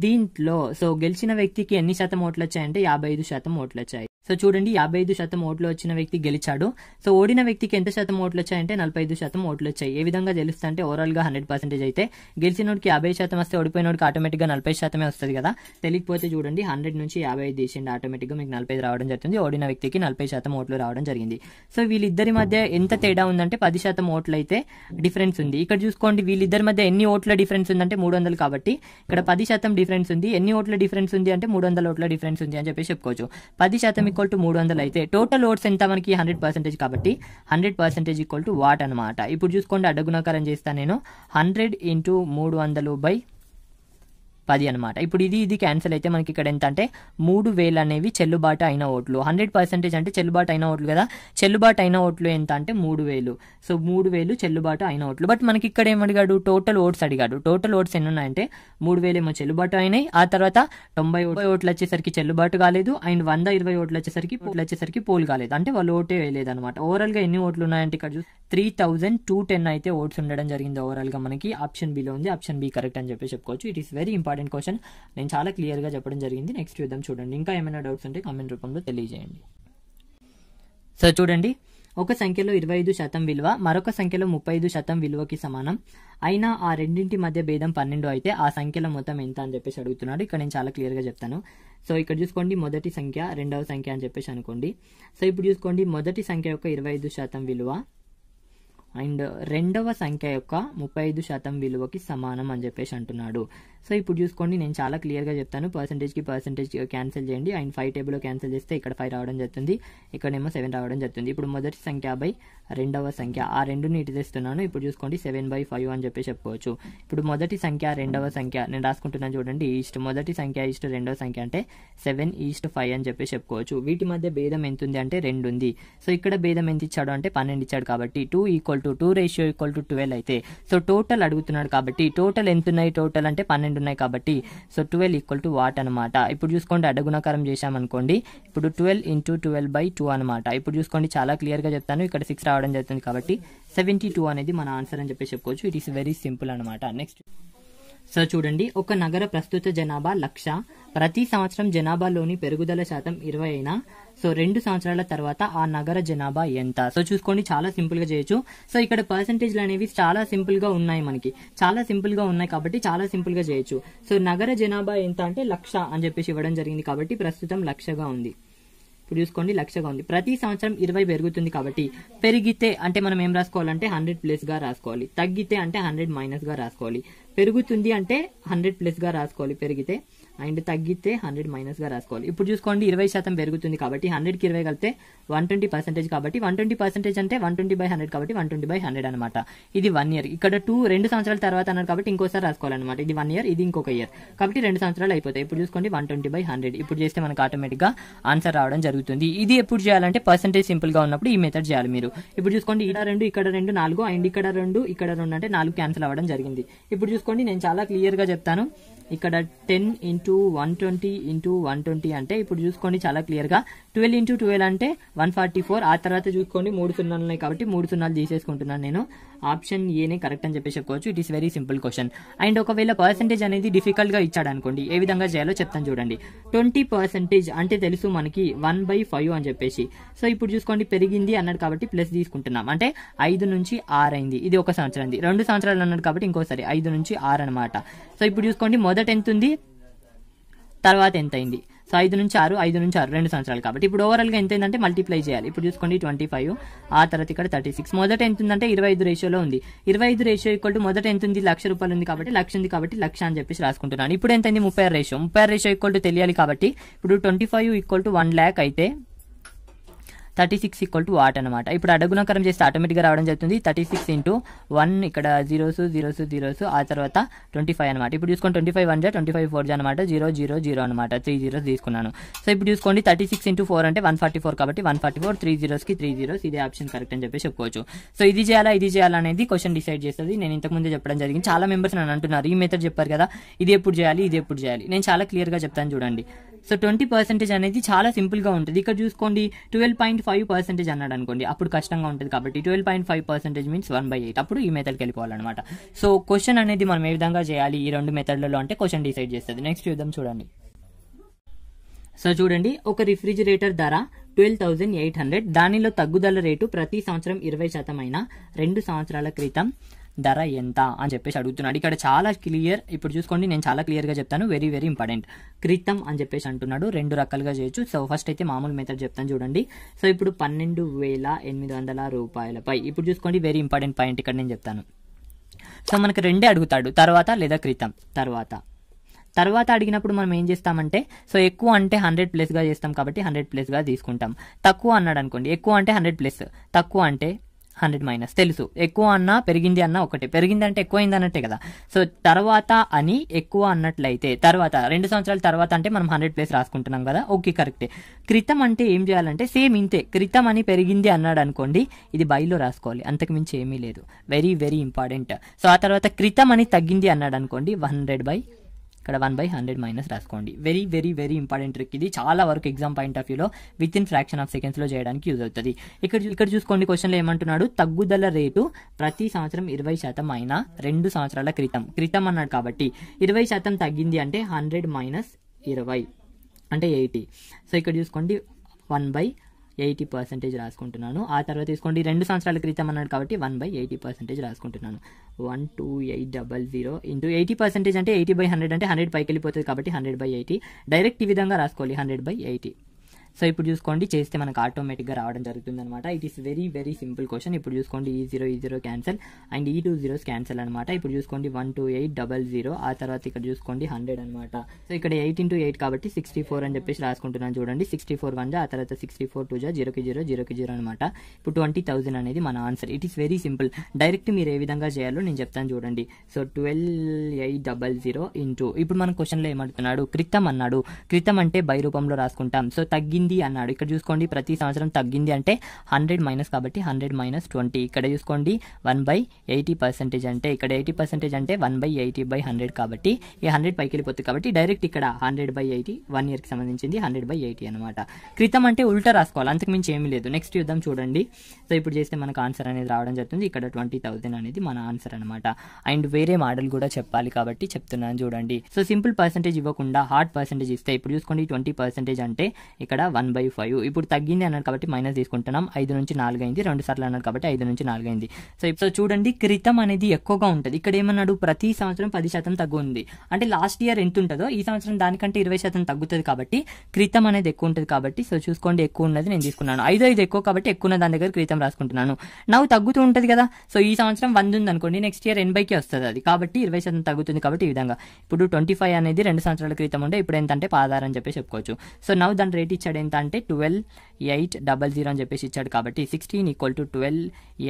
దీంట్లో సో గెలిచిన వ్యక్తికి ఎన్ని శాతం ఓట్లు వచ్చాయంటే యాభై ఐదు శాతం ఓట్లు వచ్చాయి సో చూడండి యాభై ఐదు శాతం ఓట్లు వచ్చిన వ్యక్తి గెలిచాడు సో ఓడిన వ్యక్తికి ఎంత శాతం ఓట్లు వచ్చాయంటే నలభై ఐదు శాతం ఓట్లు వచ్చాయి ఏ విధంగా అంటే ఓవరాల్ గా హండ్రెడ్ పర్సెంటేజ్ అయితే గెలిచినోడికి యాభై శాతం వస్తే ఓడిపోయినోడికి ఆటోమేటిక్ గా నలభై శాతమే వస్తుంది కదా తెలియకపోతే చూడండి హండ్రెడ్ నుంచి యాభై ఐదు తీసిండి ఆటోమేటిక్ గా మీకు నలభై రావడం జరుగుతుంది ఓడిన వ్యక్తికి నలభై శాతం ఓట్లు రావడం జరిగింది సో వీళ్ళిద్దరి మధ్య ఎంత తేడా ఉందంటే పది శాతం ఓట్లు అయితే డిఫరెన్స్ ఉంది ఇక్కడ చూసుకోండి వీళ్ళిద్దరి మధ్య ఎన్ని ఓట్ల డిఫరెన్స్ ఉందంటే మూడు వందలు కాబట్టి ఇక్కడ పది శాతం డిఫరెన్స్ ఉంది ఎన్ని ఓట్ల డిఫరెన్స్ ఉంది అంటే మూడు వందల ఓట్ల డిఫరెన్స్ ఉంది అని చెప్పి చెప్పుకోవచ్చు పది శాతం ఈక్వల్ టు మూడు వందలు అయితే టోటల్ ఓట్స్ ఎంత మనకి హండ్రెడ్ పర్సెంటేజ్ కాబట్టి hundred percentage equal to what అనమాట ఇప్పుడు చూసుకోండి అడ్డగుణాకారం చేస్తాను నేను హండ్రెడ్ ఇంటూ మూడు వందలు బై పది అనమాట ఇప్పుడు ఇది ఇది క్యాన్సిల్ అయితే మనకి ఇక్కడ ఎంత అంటే మూడు వేలు అనేవి చెల్లుబాటు అయిన ఓట్లు హండ్రెడ్ పర్సెంటేజ్ అంటే చెల్లుబాటు అయిన ఓట్లు కదా చెల్లుబాటు అయిన ఓట్లు ఎంత అంటే మూడు వేలు సో మూడు వేలు చెల్లుబాటు అయిన ఓట్లు బట్ మనకి ఇక్కడ ఏమడిగాడు టోటల్ ఓట్స్ అడిగాడు టోటల్ ఓట్స్ ఎన్ని ఉన్నాయంటే మూడు ఏమో చెల్లుబాటు అయినాయి ఆ తర్వాత తొంభై ఓట్లు వచ్చేసరికి చెల్లుబాటు కాలేదు అండ్ వంద ఇరవై ఓట్లు వచ్చేసరికి ఓట్లు వచ్చేసరికి పోల్ కాలేదు అంటే వాళ్ళు ఓటే వేయలేదు అనమాట ఓవరాల్ గా ఎన్ని ఓట్లు ఉన్నాయంటే ఇక్కడ త్రీ థౌజండ్ టూ టెన్ అయితే ఓట్స్ ఉండడం జరిగింది ఓవరాల్ గా మనకి ఆప్షన్ బిలో ఉంది ఆప్షన్ బి కరెక్ట్ అని చెప్పి చెప్పుకోవచ్చు it is very important important question నేను చాలా క్లియర్గా చెప్పడం జరిగింది నెక్స్ట్ చూద్దాం చూడండి ఇంకా ఏమైనా డౌట్స్ ఉంటే కామెంట్ రూపంలో తెలియజేయండి సో చూడండి ఒక సంఖ్యలో ఇరవై ఐదు శాతం విలువ మరొక సంఖ్యలో ముప్పై ఐదు శాతం విలువకి సమానం అయినా ఆ రెండింటి మధ్య భేదం పన్నెండు అయితే ఆ సంఖ్యల మొత్తం ఎంత అని చెప్పేసి అడుగుతున్నాడు ఇక్కడ నేను చాలా క్లియర్గా చెప్తాను సో ఇక్కడ చూసుకోండి మొదటి సంఖ్య రెండవ సంఖ్య అని చెప్పేసి అనుకోండి సో ఇప్పుడు చూసుకోండి మొదటి సంఖ్య యొక్క ఇరవై ఐదు శాతం విలువ అండ్ రెండవ సంఖ్య యొక్క ముప్పై ఐదు శాతం విలువకి సమానం అని చెప్పేసి అంటున్నాడు సో ఇప్పుడు చూసుకోండి నేను చాలా క్లియర్గా చెప్తాను పర్సెంటేజ్కి పర్సెంటేజ్ క్యాన్సిల్ చేయండి అండ్ ఫైవ్ టేబుల్లో క్యాన్సిల్ చేస్తే ఇక్కడ ఫైవ్ రావడం జరుగుతుంది ఇక్కడేమో సెవెన్ రావడం జరుగుతుంది ఇప్పుడు మొదటి సంఖ్య బై రెండవ సంఖ్య ఆ రెండుని ఇటు తెస్తున్నాను ఇప్పుడు చూసుకోండి సెవెన్ బై ఫైవ్ అని చెప్పి చెప్పుకోవచ్చు ఇప్పుడు మొదటి సంఖ్య రెండవ సంఖ్య నేను రాసుకుంటున్నాను చూడండి ఈస్ట్ మొదటి సంఖ్య ఈస్ట్ రెండవ సంఖ్య అంటే సెవెన్ ఈస్ట్ ఫైవ్ అని చెప్పి చెప్పుకోవచ్చు వీటి మధ్య భేదం ఎంత ఉంది అంటే రెండు ఉంది సో ఇక్కడ భేదం ఎంత ఇచ్చాడు అంటే పన్నెండు ఇచ్చాడు కాబట్టి two equal to two ratio equal to twelve అయితే సో టోటల్ అడుగుతున్నాడు కాబట్టి టోటల్ ఎంత ఉన్నాయి టోటల్ అంటే పన్నెండు ఉన్నాయి కాబట్టి so twelve equal to what అనమాట ఇప్పుడు చూసుకోండి అడుగుణకారం చేశామనుకోండి ఇప్పుడు twelve into twelve by two అనమాట ఇప్పుడు చూసుకోండి చాలా క్లియర్గా చెప్తాను ఇక్కడ సిక్స్ రావడం జరుగుతుంది కాబట్టి సెవెంటీ టూ అనేది మన ఆన్సర్ అని చెప్పేసి చెప్పుకోవచ్చు ఇట్ ఈస్ వెరీ సింపుల్ అనమాట నెక్స్ట్ సో చూడండి ఒక నగర ప్రస్తుత జనాభా లక్ష ప్రతి సంవత్సరం జనాభాలోని పెరుగుదల శాతం ఇరవై అయినా సో రెండు సంవత్సరాల తర్వాత ఆ నగర జనాభా ఎంత సో చూసుకోండి చాలా సింపుల్ గా చేయొచ్చు సో ఇక్కడ పర్సంటేజ్లు అనేవి చాలా సింపుల్ గా ఉన్నాయి మనకి చాలా సింపుల్ గా ఉన్నాయి కాబట్టి చాలా సింపుల్ గా చేయొచ్చు సో నగర జనాభా ఎంత అంటే లక్ష అని చెప్పేసి ఇవ్వడం జరిగింది కాబట్టి ప్రస్తుతం లక్షగా ఉంది ఇప్పుడు చూసుకోండి లక్షగా ఉంది ప్రతి సంవత్సరం ఇరవై పెరుగుతుంది కాబట్టి పెరిగితే అంటే మనం ఏం రాసుకోవాలంటే హండ్రెడ్ ప్లస్ గా రాసుకోవాలి తగ్గితే అంటే హండ్రెడ్ మైనస్ గా రాసుకోవాలి పెరుగుతుంది అంటే హండ్రెడ్ ప్లస్ గా రాసుకోవాలి పెరిగితే అండ్ తగ్గితే హండ్రెడ్ మైనస్ గా రాసుకోవాలి ఇప్పుడు చూసుకోండి ఇరవై శాతం పెరుగుతుంది కాబట్టి హండ్రెడ్ కి ఇరవై కలితే వన్ ట్వంటీ పర్సెంటేజ్ కాబట్టి వన్ ట్వంటీ పర్సెంటేజ్ అంటే వన్ ట్వంటీ బై హండ్రెడ్ కాబట్టి వన్ ట్వంటీ బై హండ్రెడ్ అనమాట ఇది వన్ ఇయర్ ఇక్కడ టూ రెండు సంవత్సరాల తర్వాత అన్నారు కాబట్టి ఇంకోసారి రాసుకోవాలన్నమాట ఇది వన్ ఇయర్ ఇది ఇంకొక ఇయర్ కాబట్టి రెండు సంవత్సరాలు అయిపోతాయి ఇప్పుడు చూసుకోండి వన్ ట్వంటీ బై హండ్రెడ్ ఇప్పుడు చేస్తే మనకు ఆటోమేటిక్ గా ఆన్సర్ రావడం జరుగుతుంది ఇది ఎప్పుడు చేయాలంటే పర్సెంటేజ్ సింపుల్ గా ఉన్నప్పుడు ఈ మెథడ్ చేయాలి మీరు ఇప్పుడు చూసుకోండి ఇక్కడ రెండు ఇక్కడ రెండు నాలుగు అండ్ ఇక్కడ రెండు ఇక్కడ రెండు అంటే నాలుగు క్యాన్సిల్ అవ్వడం జరిగింది ఇప్పుడు చూసుకోండి నేను చాలా క్లియర్ గా చెప్తాను ఇక్కడ ten into one twenty into one twenty అంటే ఇప్పుడు చూసుకోండి చాలా క్లియర్గా ట్వెల్వ్ ఇంటూ ట్వెల్వ్ అంటే వన్ ఫార్టీ ఫోర్ ఆ తర్వాత చూసుకోండి మూడు సున్నాలు ఉన్నాయి కాబట్టి మూడు సున్నాలు తీసేసుకుంటున్నాను నేను ఆప్షన్ ఏనే కరెక్ట్ అని చెప్పి చెప్పుకోవచ్చు it is very simple question and ఒకవేళ పర్సెంటేజ్ అనేది డిఫికల్ట్గా ఇచ్చాడు అనుకోండి ఏ విధంగా చేయాలో చెప్తాను చూడండి ట్వంటీ పర్సెంటేజ్ అంటే తెలుసు మనకి వన్ బై ఫైవ్ అని చెప్పేసి సో ఇప్పుడు చూసుకోండి పెరిగింది అన్నాడు కాబట్టి ప్లస్ తీసుకుంటున్నాం అంటే ఐదు నుంచి ఆరు అయింది ఇది ఒక సంవత్సరం రెండు సంవత్సరాలు అన్నాడు కాబట్టి ఇంకోసారి ఐదు నుంచి ఆరు అనమాట సో ఇప్పుడు చూసుకోండి మొదట ఎంత ఉంది తర్వాత ఎంత అయింది సో ఐదు నుంచి ఆరు ఐదు నుంచి ఆరు రెండు సంవత్సరాలు కాబట్టి ఇప్పుడు ఓవరాల్గా ఎంత ఏంటంటే మల్టిప్లై చేయాలి ఇప్పుడు చూసుకోండి ట్వంటీ ఫైవ్ ఆ తర్వాత ఇక్కడ థర్టీ సిక్స్ మొదట ఎంత ఉందంటే ఇరవై ఐదు రేషియోలో ఉంది ఇరవై ఐదు రేషియో ఈక్వల్ టు మొదట ఎంత ఉంది లక్ష రూపాయలు ఉంది కాబట్టి లక్ష ఉంది కాబట్టి లక్ష అని చెప్పేసి రాసుకుంటున్నాను ఇప్పుడు ఎంత అయింది ముప్పై రేషియో ముప్పై రేషియో ఈక్వల్ టు తెలియాలి కాబట్టి ఇప్పుడు twenty five equal to one lakh అయితే thirty six equal to what అనమాట ఇప్పుడు అడగుణకరం చేస్తే ఆటోమేటిక్గా రావడం జరుగుతుంది థర్టీ సిక్స్ ఇంటూ వన్ ఇక్కడ జీరోస్ జీరోస్ జీరోస్ ఆ తర్వాత ట్వంటీ ఫైవ్ అనమాట ఇప్పుడు చూసుకోండి ట్వంటీ ఫైవ్ వన్ జా ట్వంటీ ఫైవ్ ఫోర్ జా అనమాట జీరో జీరో జీరో అనమాట త్రీ జీరోస్ తీసుకున్నాను సో ఇప్పుడు చూసుకోండి థర్టీ సిక్స్ ఇంటూ ఫోర్ అంటే వన్ ఫార్టీ ఫోర్ కాబట్టి one forty four three జీరోస్కి three zeros ఇదే ఆప్షన్ కరెక్ట్ అని చెప్పేసి చెప్పుకోవచ్చు సో ఇది చేయాలా ఇది చేయాలా అనేది క్వశ్చన్ డిసైడ్ చేస్తుంది నేను ఇంతకుముందు చెప్పడం జరిగింది చాలా మెంబర్స్ నన్ను అంటున్నారు ఈ మెథడ్ చెప్పారు కదా ఇది ఎప్పుడు చేయాలి ఇది ఎప్పుడు చేయాలి నేను చాలా క్లియర్గా చెప్తాను చూడండి సో ట్వంటీ పర్సెంటేజ్ అనేది చాలా సింపుల్గా ఉంటుంది ఇక్కడ చూసుకోండి ట్వెల్వ్ పాయింట్ ఫైవ్ పర్సెంటేజ్ అన్నాడు అనుకోండి అప్పుడు కష్టంగా ఉంటుంది కాబట్టి twelve point five percentage means one by eight అప్పుడు ఈ మెథడ్కి వెళ్ళిపోవాలన్నమాట సో క్వశ్చన్ అనేది మనం ఏ విధంగా చేయాలి ఈ రెండు మెథడ్లలో అంటే క్వశ్చన్ డిసైడ్ చేస్తుంది నెక్స్ట్ యుద్ధం చూడండి సో చూడండి ఒక రిఫ్రిజిరేటర్ ధర ట్వెల్వ్ థౌజండ్ ఎయిట్ హండ్రెడ్ దానిలో తగ్గుదల రేటు ప్రతి సంవత్సరం ఇరవై శాతం అయిన రెండు సంవత్సరాల క్రితం ధర ఎంత అని చెప్పేసి అడుగుతున్నాడు ఇక్కడ చాలా క్లియర్ ఇప్పుడు చూసుకోండి నేను చాలా క్లియర్గా చెప్తాను వెరీ వెరీ ఇంపార్టెంట్ క్రితం అని చెప్పేసి అంటున్నాడు రెండు రకాలుగా చేయొచ్చు సో ఫస్ట్ అయితే మామూలు మెథడ్ చెప్తాను చూడండి సో ఇప్పుడు పన్నెండు వేల ఎనిమిది వందల రూపాయలపై ఇప్పుడు చూసుకోండి వెరీ ఇంపార్టెంట్ పాయింట్ ఇక్కడ నేను చెప్తాను సో మనకు రెండే అడుగుతాడు తర్వాత లేదా క్రితం తర్వాత తర్వాత అడిగినప్పుడు మనం ఏం చేస్తామంటే సో ఎక్కువ అంటే హండ్రెడ్ ప్లస్గా చేస్తాం కాబట్టి హండ్రెడ్ ప్లస్గా తీసుకుంటాం తక్కువ అన్నాడు అనుకోండి ఎక్కువ అంటే హండ్రెడ్ ప్లస్ తక్కువ అంటే హండ్రెడ్ మైనస్ తెలుసు ఎక్కువ అన్నా పెరిగింది అన్న ఒకటి పెరిగింది అంటే ఎక్కువైంది అన్నట్టే కదా సో తర్వాత అని ఎక్కువ అన్నట్లయితే తర్వాత రెండు సంవత్సరాల తర్వాత అంటే మనం హండ్రెడ్ ప్లేస్ రాసుకుంటున్నాం కదా ఓకే కరెక్టే క్రితం అంటే ఏం చేయాలంటే సేమ్ ఇంతే క్రితం అని పెరిగింది అన్నాడు అనుకోండి ఇది బైలో రాసుకోవాలి అంతకుమించి ఏమీ లేదు వెరీ వెరీ ఇంపార్టెంట్ సో ఆ తర్వాత క్రితం అని తగ్గింది అన్నాడు అనుకోండి హండ్రెడ్ బై ఇక్కడ వన్ బై హండ్రెడ్ మైనస్ రాసుకోండి very very very important trick ఇది చాలా వరకు ఎగ్జామ్ పాయింట్ ఆఫ్ వ్యూలో విత్ ఇన్ ఫ్రాక్షన్ ఆఫ్ సెకండ్స్లో చేయడానికి యూజ్ అవుతుంది ఇక్కడ ఇక్కడ చూసుకోండి లో ఏమంటున్నాడు తగ్గుదల రేటు ప్రతి సంవత్సరం ఇరవై శాతం అయినా రెండు సంవత్సరాల క్రితం క్రితం అన్నాడు కాబట్టి ఇరవై శాతం తగ్గింది అంటే హండ్రెడ్ మైనస్ ఇరవై అంటే ఎయిటీ సో ఇక్కడ చూసుకోండి వన్ బై ఎయిటీ పర్సెంటేజ్ రాసుకుంటున్నాను ఆ తర్వాత తీసుకోండి రెండు సంవత్సరాల క్రితం అన్నాడు కాబట్టి వన్ బై ఎయిటీ పర్సెంటేజ్ రాసుకుంటున్నాను one two eight double zero into eighty percentage అంటే ఎయిటీ బై హండ్రెడ్ అంటే హండ్రెడ్ పైకి వెళ్ళిపోతుంది కాబట్టి హండ్రెడ్ బై ఎయిటీ డైరెక్ట్ ఈ విధంగా రాసుకోవాలి హండ్రెడ్ బై ఎయిటీ సో ఇప్పుడు చూసుకోండి చేస్తే మనకు ఆటోమేటిక్గా రావడం జరుగుతుంది అనమాట it is very very simple question ఇప్పుడు చూసుకోండి ఈ జీరో ఈ జీరో క్యాన్సల్ అండ్ ఈ టూ జీరోస్ క్యాన్సల్ అనమాట ఇప్పుడు చూసుకోండి one two eight double zero ఆ తర్వాత ఇక్కడ చూసుకోండి హండ్రెడ్ అనమాట సో ఇక్కడ ఎయిట్ ఇంటూ ఎయిట్ కాబట్టి సిక్స్టీ ఫోర్ అని చెప్పేసి రాసుకుంటున్నాను చూడండి సిక్స్టీ ఫోర్ వన్ జా ఆ తర్వాత సిక్స్టీ ఫోర్ టూ జా జీరోకి జీరో జీరోకి జీరో అనమాట ఇప్పుడు ట్వంటీ థౌసండ్ అనేది మన answer it is very simple direct మీరు ఏ విధంగా చేయాలో నేను చెప్తాను చూడండి so twelve eight double zero into ఇప్పుడు మనం క్వశ్చన్లో ఏమంటున్నాడు క్రితం అన్నాడు క్రితం అంటే బై రూపంలో రాసుకుంటాం సో తగ్గింది తగ్గింది అన్నాడు ఇక్కడ చూసుకోండి ప్రతి సంవత్సరం తగ్గింది అంటే హండ్రెడ్ మైనస్ కాబట్టి హండ్రెడ్ మైనస్ ట్వంటీ ఇక్కడ చూసుకోండి వన్ బై ఎయిటీ పర్సెంటేజ్ అంటే ఇక్కడ ఎయిటీ పర్సెంటేజ్ అంటే one by eighty by hundred కాబట్టి ఈ హండ్రెడ్ పైకి వెళ్ళిపోతుంది కాబట్టి డైరెక్ట్ ఇక్కడ హండ్రెడ్ బై ఎయిటీ వన్ ఇయర్కి సంబంధించింది హండ్రెడ్ బై ఎయిటీ అనమాట క్రితం అంటే ఉల్టా రాసుకోవాలి అంతకు మించి ఏమీ లేదు నెక్స్ట్ యుద్ధం చూడండి సో ఇప్పుడు చేస్తే మనకు ఆన్సర్ అనేది రావడం జరుగుతుంది ఇక్కడ ట్వంటీ థౌసండ్ అనేది మన ఆన్సర్ అనమాట అండ్ వేరే మోడల్ కూడా చెప్పాలి కాబట్టి చెప్తున్నాను చూడండి సో సింపుల్ పర్సెంటేజ్ ఇవ్వకుండా హార్డ్ పర్సెంటేజ్ ఇస్తే ఇప్పుడు చూసుకోండి ట్వంటీ పర్సెంటేజ్ అంటే ఇక్కడ వన్ బై ఫైవ్ ఇప్పుడు తగ్గింది అన్నారు కాబట్టి మైనస్ తీసుకుంటున్నాం ఐదు నుంచి నాలుగు అయింది రెండు సార్లు అన్నారు కాబట్టి ఐదు నుంచి నాలుగు అయింది సో ఇప్పుడు చూడండి క్రితం అనేది ఎక్కువగా ఉంటుంది ఇక్కడ ఏమన్నాడు ప్రతి సంవత్సరం పది శాతం తగ్గుంది అంటే లాస్ట్ ఇయర్ ఎంత ఉంటుందో ఈ సంవత్సరం దానికంటే ఇరవై శాతం తగ్గుతుంది కాబట్టి క్రితం అనేది ఎక్కువ ఉంటుంది కాబట్టి సో చూసుకోండి ఎక్కువ ఉన్నది నేను తీసుకున్నాను ఐదు ఐదు ఎక్కువ కాబట్టి ఎక్కువ దాని దగ్గర క్రితం రాసుకుంటున్నాను నాకు తగ్గుతూ ఉంటుంది కదా సో ఈ సంవత్సరం వంద ఉంది అనుకోండి నెక్స్ట్ ఇయర్ ఎనభైకి వస్తుంది అది కాబట్టి ఇరవై శాతం తగ్గుతుంది కాబట్టి ఈ విధంగా ఇప్పుడు ట్వంటీ ఫైవ్ అనేది రెండు సంవత్సరాల క్రితం ఉండే ఇప్పుడు అంటే పాదారని చెప్పి చెప్పుకోవచ్చు సో నవ్వు దాని రేట్ ఇచ్చాడు ఇక్కడ ఎంత అంటే ట్వెల్వ్ ఎయిట్ డబల్ జీరో అని చెప్పేసి ఇచ్చాడు కాబట్టి sixteen equal to twelve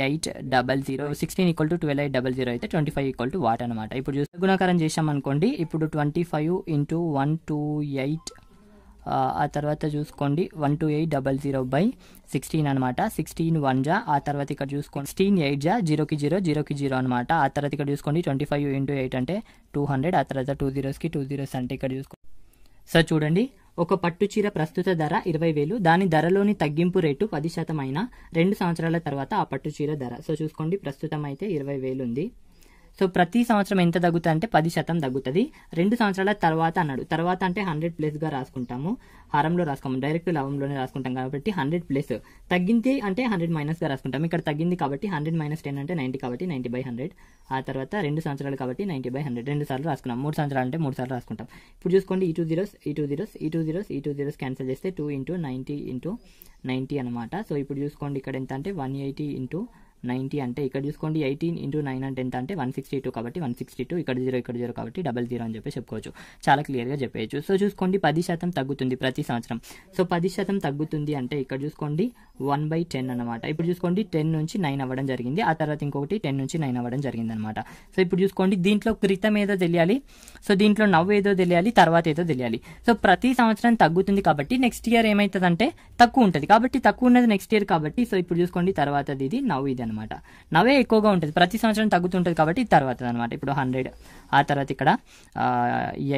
eight double zero sixteen equal to twelve eight double zero అయితే twenty five equal to what అనమాట ఇప్పుడు చూస్తే చేసాం అనుకోండి ఇప్పుడు twenty five into one two eight ఆ తర్వాత చూసుకోండి one two eight double zero by sixteen అనమాట సిక్స్టీన్ వన్ జా ఆ తర్వాత ఇక్కడ చూసుకోండి సిక్స్టీన్ ఎయిట్ జా జీరోకి జీరో జీరోకి జీరో అనమాట ఆ తర్వాత ఇక్కడ చూసుకోండి ట్వంటీ ఫైవ్ ఇంటూ ఎయిట్ అంటే టూ హండ్రెడ్ ఆ తర్వాత టూ జీరోస్కి టూ జీరోస్ అంటే ఇక్కడ చూసుకోండి సార్ చూడండి ఒక పట్టుచీర ప్రస్తుత ధర ఇరవై వేలు దాని ధరలోని తగ్గింపు రేటు పది శాతం అయినా రెండు సంవత్సరాల తర్వాత ఆ పట్టుచీర ధర సో చూసుకోండి ప్రస్తుతం అయితే ఇరవై వేలు ఉంది సో ప్రతి సంవత్సరం ఎంత తగ్గుతుంది అంటే పది శాతం తగ్గుతుంది రెండు సంవత్సరాల తర్వాత అన్నాడు తర్వాత అంటే హండ్రెడ్ గా రాసుకుంటాము హారంలో రాసుకోము డైరెక్ట్ లవంలోనే రాసుకుంటాం కాబట్టి హండ్రెడ్ ప్లస్ తగ్గింది అంటే హండ్రెడ్ మైనస్గా రాసుకుంటాం ఇక్కడ తగ్గింది కాబట్టి హండ్రెడ్ మైనస్ టెన్ అంటే నైంటీ కాబట్టి నైంటీ బై హండ్రెడ్ ఆ తర్వాత రెండు సంవత్సరాలు కాబట్టి నైంటీ బై హండ్రెడ్ రెండు సార్లు రాసుకున్నాం మూడు సంవత్సరాలు అంటే మూడు సార్లు రాసుకుంటాం ఇప్పుడు చూసుకోండి ఈ టూ జీరోస్ ఈ టూ జీరోస్ ఈ టూ జీరోస్ ఈ టూ జీరోస్ క్యాన్సిల్ చేస్తే two into ninety into ninety అనమాట సో ఇప్పుడు చూసుకోండి ఇక్కడ ఎంత అంటే వన్ ఎయిటీ ఇంటూ నైంటీ అంటే ఇక్కడ చూసుకోండి ఎయిటీన్ ఇంటూ నైన్ అంటే ఎంత అంటే వన్ సిక్స్టీ టూ కాబట్టి వన్ సిక్స్టీ టూ ఇక్కడ జీరో ఇక్కడ జీరో కాబట్టి డబల్ జీరో అని చెప్పి చెప్పుకోవచ్చు చాలా క్లియర్గా చెప్పేయచ్చు సో చూసుకోండి పది శాతం తగ్గుతుంది ప్రతి సంవత్సరం సో పది శాతం తగ్గుతుంది అంటే ఇక్కడ చూసుకోండి వన్ బై టెన్ అనమాట ఇప్పుడు చూసుకోండి టెన్ నుంచి నైన్ అవ్వడం జరిగింది ఆ తర్వాత ఇంకొకటి టెన్ నుంచి నైన్ అవ్వడం జరిగింది అనమాట సో ఇప్పుడు చూసుకోండి దీంట్లో క్రితం ఏదో తెలియాలి సో దీంట్లో నవ్వు ఏదో తెలియాలి తర్వాత ఏదో తెలియాలి సో ప్రతి సంవత్సరం తగ్గుతుంది కాబట్టి నెక్స్ట్ ఇయర్ అంటే తక్కువ ఉంటుంది కాబట్టి తక్కువ ఉన్నది నెక్స్ట్ ఇయర్ కాబట్టి సో ఇప్పుడు చూసుకోండి తర్వాత ఇది నవ్వు ఇది అనమాట అనమాట నవే ఎక్కువగా ఉంటుంది ప్రతి సంవత్సరం తగ్గుతుంటుంది కాబట్టి తర్వాత అనమాట ఇప్పుడు హండ్రెడ్ ఆ తర్వాత ఇక్కడ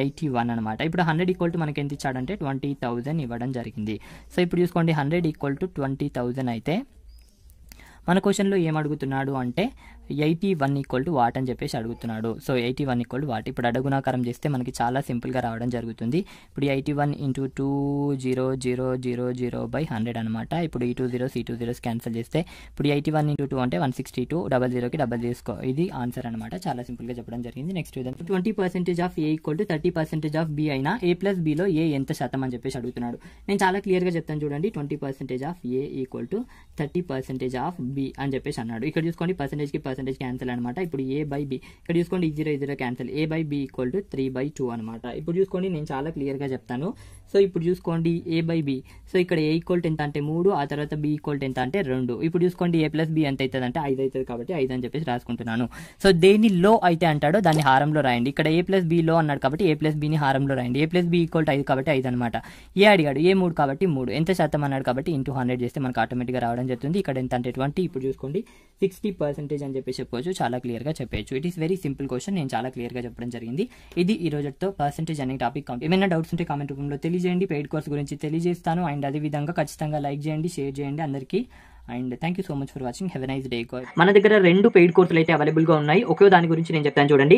ఎయిటీ వన్ అనమాట ఇప్పుడు హండ్రెడ్ ఈక్వల్ టు మనకి ఎంత ఇచ్చాడంటే ట్వంటీ థౌజండ్ ఇవ్వడం జరిగింది సో ఇప్పుడు చూసుకోండి hundred equal to twenty thousand అయితే మన క్వశ్చన్లో ఏం అడుగుతున్నాడు అంటే eighty one equal to what అని చెప్పేసి అడుగుతున్నాడు so eighty one equal to what ఇప్పుడు అడుగునాకారం చేస్తే మనకి చాలా సింపుల్గా రావడం జరుగుతుంది ఇప్పుడు eighty one into two zero zero zero zero by hundred అనమాట ఇప్పుడు ఈ టూ జీరోస్ ఈ టూ జీరోస్ క్యాన్సిల్ చేస్తే ఇప్పుడు ఎయిటీ వన్ ఇంటూ టూ అంటే వన్ సిక్స్టీ టూ డబల్ జీరోకి డబల్ చేసుకో ఇది ఆన్సర్ అనమాట చాలా సింపుల్గా చెప్పడం జరిగింది నెక్స్ట్ విధంగా twenty percentage of A equal to thirty percentage of B అయినా ఏ ప్లస్ బిలో ఏ ఎంత శాతం అని చెప్పేసి అడుగుతున్నాడు నేను చాలా క్లియర్గా చెప్తాను చూడండి twenty percentage of A equal to thirty percentage of B అని చెప్పేసి అన్నాడు ఇక్కడ చూసుకోండి పర్సెంటేజ్కి పర్సెంట్ పర్సెంటేజ్ క్యాన్సిల్ అనమాట ఇప్పుడు ఏ బై బి ఇక్కడ చూసుకోండి ఈ జీరో ఈ zero cancel A by B equal to three by two అనమాట ఇప్పుడు చూసుకోండి నేను చాలా క్లియర్గా చెప్తాను సో ఇప్పుడు చూసుకోండి ఏ బై బి సో ఇక్కడ ఏ ఈక్వల్ ఎంత అంటే మూడు ఆ తర్వాత బి ఈక్వల్ ఎంత అంటే రెండు ఇప్పుడు చూసుకోండి ఏ ప్లస్ బి ఎంత అవుతుంది అంటే ఐదు అవుతుంది కాబట్టి ఐదు అని చెప్పేసి రాసుకుంటున్నాను సో దేని లో అయితే అంటాడో దాన్ని హారంలో రాయండి ఇక్కడ ఏ ప్లస్ బి లో అన్నాడు కాబట్టి ఏ ప్లస్ బిని హారంలో రాయండి ఏ ప్లస్ బి ఈక్వల్ ఐదు కాబట్టి ఐదు అనమాట ఏ అడిగాడు ఏ మూడు కాబట్టి మూడు ఎంత శాతం అన్నాడు కాబట్టి ఇంటూ హండ్రెడ్ చేస్తే మనకు ఆటోమేటిక్గా రావడం జరుగుతుంది ఇక్కడ ఎంత అంటే ట్వంటీ ఇప్పుడు చూసుకోండి సిక్స్టీ పర్సెంటేజ్ అని చెప్పి చెప్పవచ్చు చాలా క్లియర్గా చెప్పవచ్చు it is very simple question నేను చాలా క్లియర్గా చెప్పడం జరిగింది ఇది ఈ రోజుతో పర్సెంటేజ్ అనే టాపిక్ ఏమైనా డౌట్స్ ఉంటే కామెంట్ రూపంలో తెలియ తెలియజేయండి పెయిడ్ కోర్స్ గురించి తెలియజేస్తాను అండ్ అదేవిధంగా ఖచ్చితంగా లైక్ చేయండి షేర్ చేయండి అందరికీ and thank you so much for watching have nice day మన దగ్గర రెండు పెయిడ్ కోర్సులు అయితే అవైలబుల్ గా ఉన్నాయి ఒకే దాని గురించి నేను చెప్తాను చూడండి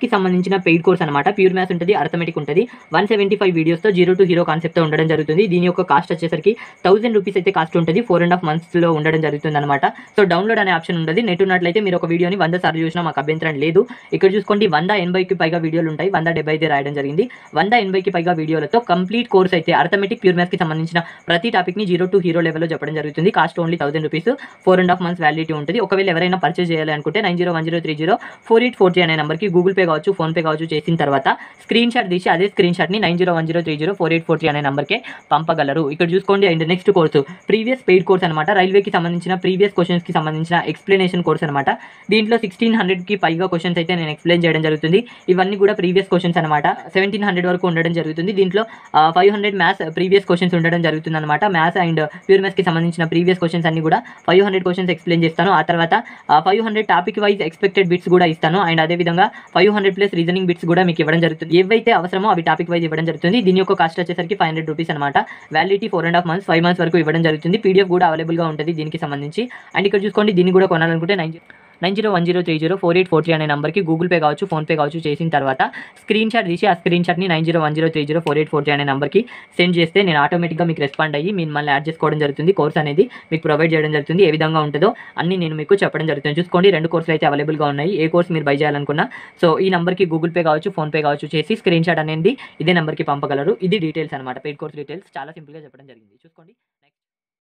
కి సంబంధించిన పెయిడ్ కోర్స్ అనమాట ప్యూర్ మ్యాథ్స్ ఉంటుంది అర్థమెటిక్ ఉంటుంది వన్ సెవెంటీ ఫైవ్ వీడియోస్తో జీరో టు హీరో తో ఉండడం జరుగుతుంది దీని యొక్క కాస్ట్ వచ్చేసరికి థౌసండ్ రూపీస్ అయితే కాస్ట్ ఉంటుంది ఫోర్ అండ్ హాఫ్ మంత్స్ లో ఉండడం జరుగుతుంది అనమాట సో డౌన్లోడ్ అనే ఆప్షన్ ఉండదు నెట్ ఉన్నట్లయితే మీరు ఒక వీడియోని వంద సార్లు చూసినా మాకు అభ్యంతరం లేదు ఇక్కడ చూసుకోండి వంద ఎనభైకి పైగా వీడియోలు ఉంటాయి వంద డెబ్బై అయితే రాయడం జరిగింది వంద ఎనభైకి పైగా వీడియోలతో కంప్లీట్ కోర్స్ అయితే అర్థమెటిక్ ప్యూర్ కి సంబంధించిన ప్రతి ని జీరో టు హీరో లెవెల్లో చెప్పడం జరుగుతుంది cost only thousand rupees four and half months validity ఉంటుంది ఒకవేళ ఎవరైనా పర్చేస్ చేయాలనుకుంటే nine zero one zero three zero four eight four జీ అనే నెంబర్కి గూగుల్ పే కావచ్చు పే కావచ్చు చేసిన తర్వాత స్క్రీన్ షాట్ తీసి అదే స్క్రీన్ షాట్ని nine zero one zero three zero four eight four అనే నెంబర్కే పంపగలరు ఇక్కడ చూసుకోండి and next course previous paid course అనమాట రైల్వేకి సంబంధించిన ప్రీవియస్ క్వశ్చన్స్కి సంబంధించిన ఎక్స్ప్లెనేషన్ కోర్స్ అనమాట దీంట్లో సిక్స్టీన్ హండ్రెడ్కి పైగా క్వశ్చన్స్ అయితే నేను ఎక్స్ప్లెయిన్ చేయడం జరుగుతుంది ఇవన్నీ కూడా ప్రీవియస్ క్వశ్చన్స్ అనమాట సెవెంటీన్ హండ్రెడ్ వరకు ఉండడం జరుగుతుంది దీంట్లో five hundred maths previous questions ఉండడం జరుగుతుంది అనమాట మ్యాథ్స్ అండ్ ప్యూర్ మ్యాథ్స్కి సంబంధించిన ప్రీవియస్ క్వశ్చన్స్ అన్ని అన్ని కూడా ఫైవ్ హండ్రెడ్ క్వశ్చన్స్ ఎక్స్ప్లెయిన్ చేస్తాను ఆ తర్వాత five hundred topic wise expected bits కూడా ఇస్తాను అండ్ అదేవిధంగా five hundred plus reasoning bits కూడా మీకు ఇవ్వడం జరుగుతుంది ఏవైతే అవసరమో అవి టాపిక్ వైజ్ ఇవ్వడం జరుగుతుంది దీని యొక్క కాస్ట్ వచ్చేసరికి ఫైవ్ హండ్రెడ్ రూపీస్ అనమాట validity four and half months five months వరకు ఇవ్వడం జరుగుతుంది పీడిఎఫ్ కూడా అవైలబుల్గా ఉంటుంది దీనికి సంబంధించి అండ్ ఇక్కడ చూసుకోండి దీన్ని కూడా కొనాలనుకుంటే nine nine zero one zero three zero four eight four three అనే నెంబర్కి గూగుల్ పే కావచ్చు ఫోన్పే కావచ్చు చేసిన తర్వాత స్క్రీన్ షాట్ తీసి ఆ స్క్రీన్ షాట్ని nine zero one zero three zero four eight four three అనే నెంబర్కి సెండ్ చేస్తే నేను ఆటోమేటిక్గా మీకు రెస్పాండ్ అయ్యి మిమ్మల్ని యాడ్ చేసుకోవడం జరుగుతుంది కోర్స్ అనేది మీకు ప్రొవైడ్ చేయడం జరుగుతుంది ఏ విధంగా ఉంటుందో అన్ని నేను మీకు చెప్పడం జరుగుతుంది చూసుకోండి రెండు కోర్సులు అయితే అవైలబుల్గా ఉన్నాయి ఏ కోర్స్ మీరు బై చేయాలనుకున్నా సో ఈ నెంబర్కి గూగుల్ పే కావచ్చు ఫోన్పే కావచ్చు చేసి స్క్రీన్ షాట్ అనేది ఇదే నెంబర్కి పంపగలరు ఇది డీటెయిల్స్ అనమాట పెయిడ్ కోర్స్ డీటెయిల్స్ చాలా సింపుల్గా చెప్పడం జరిగింది చూసుకోండి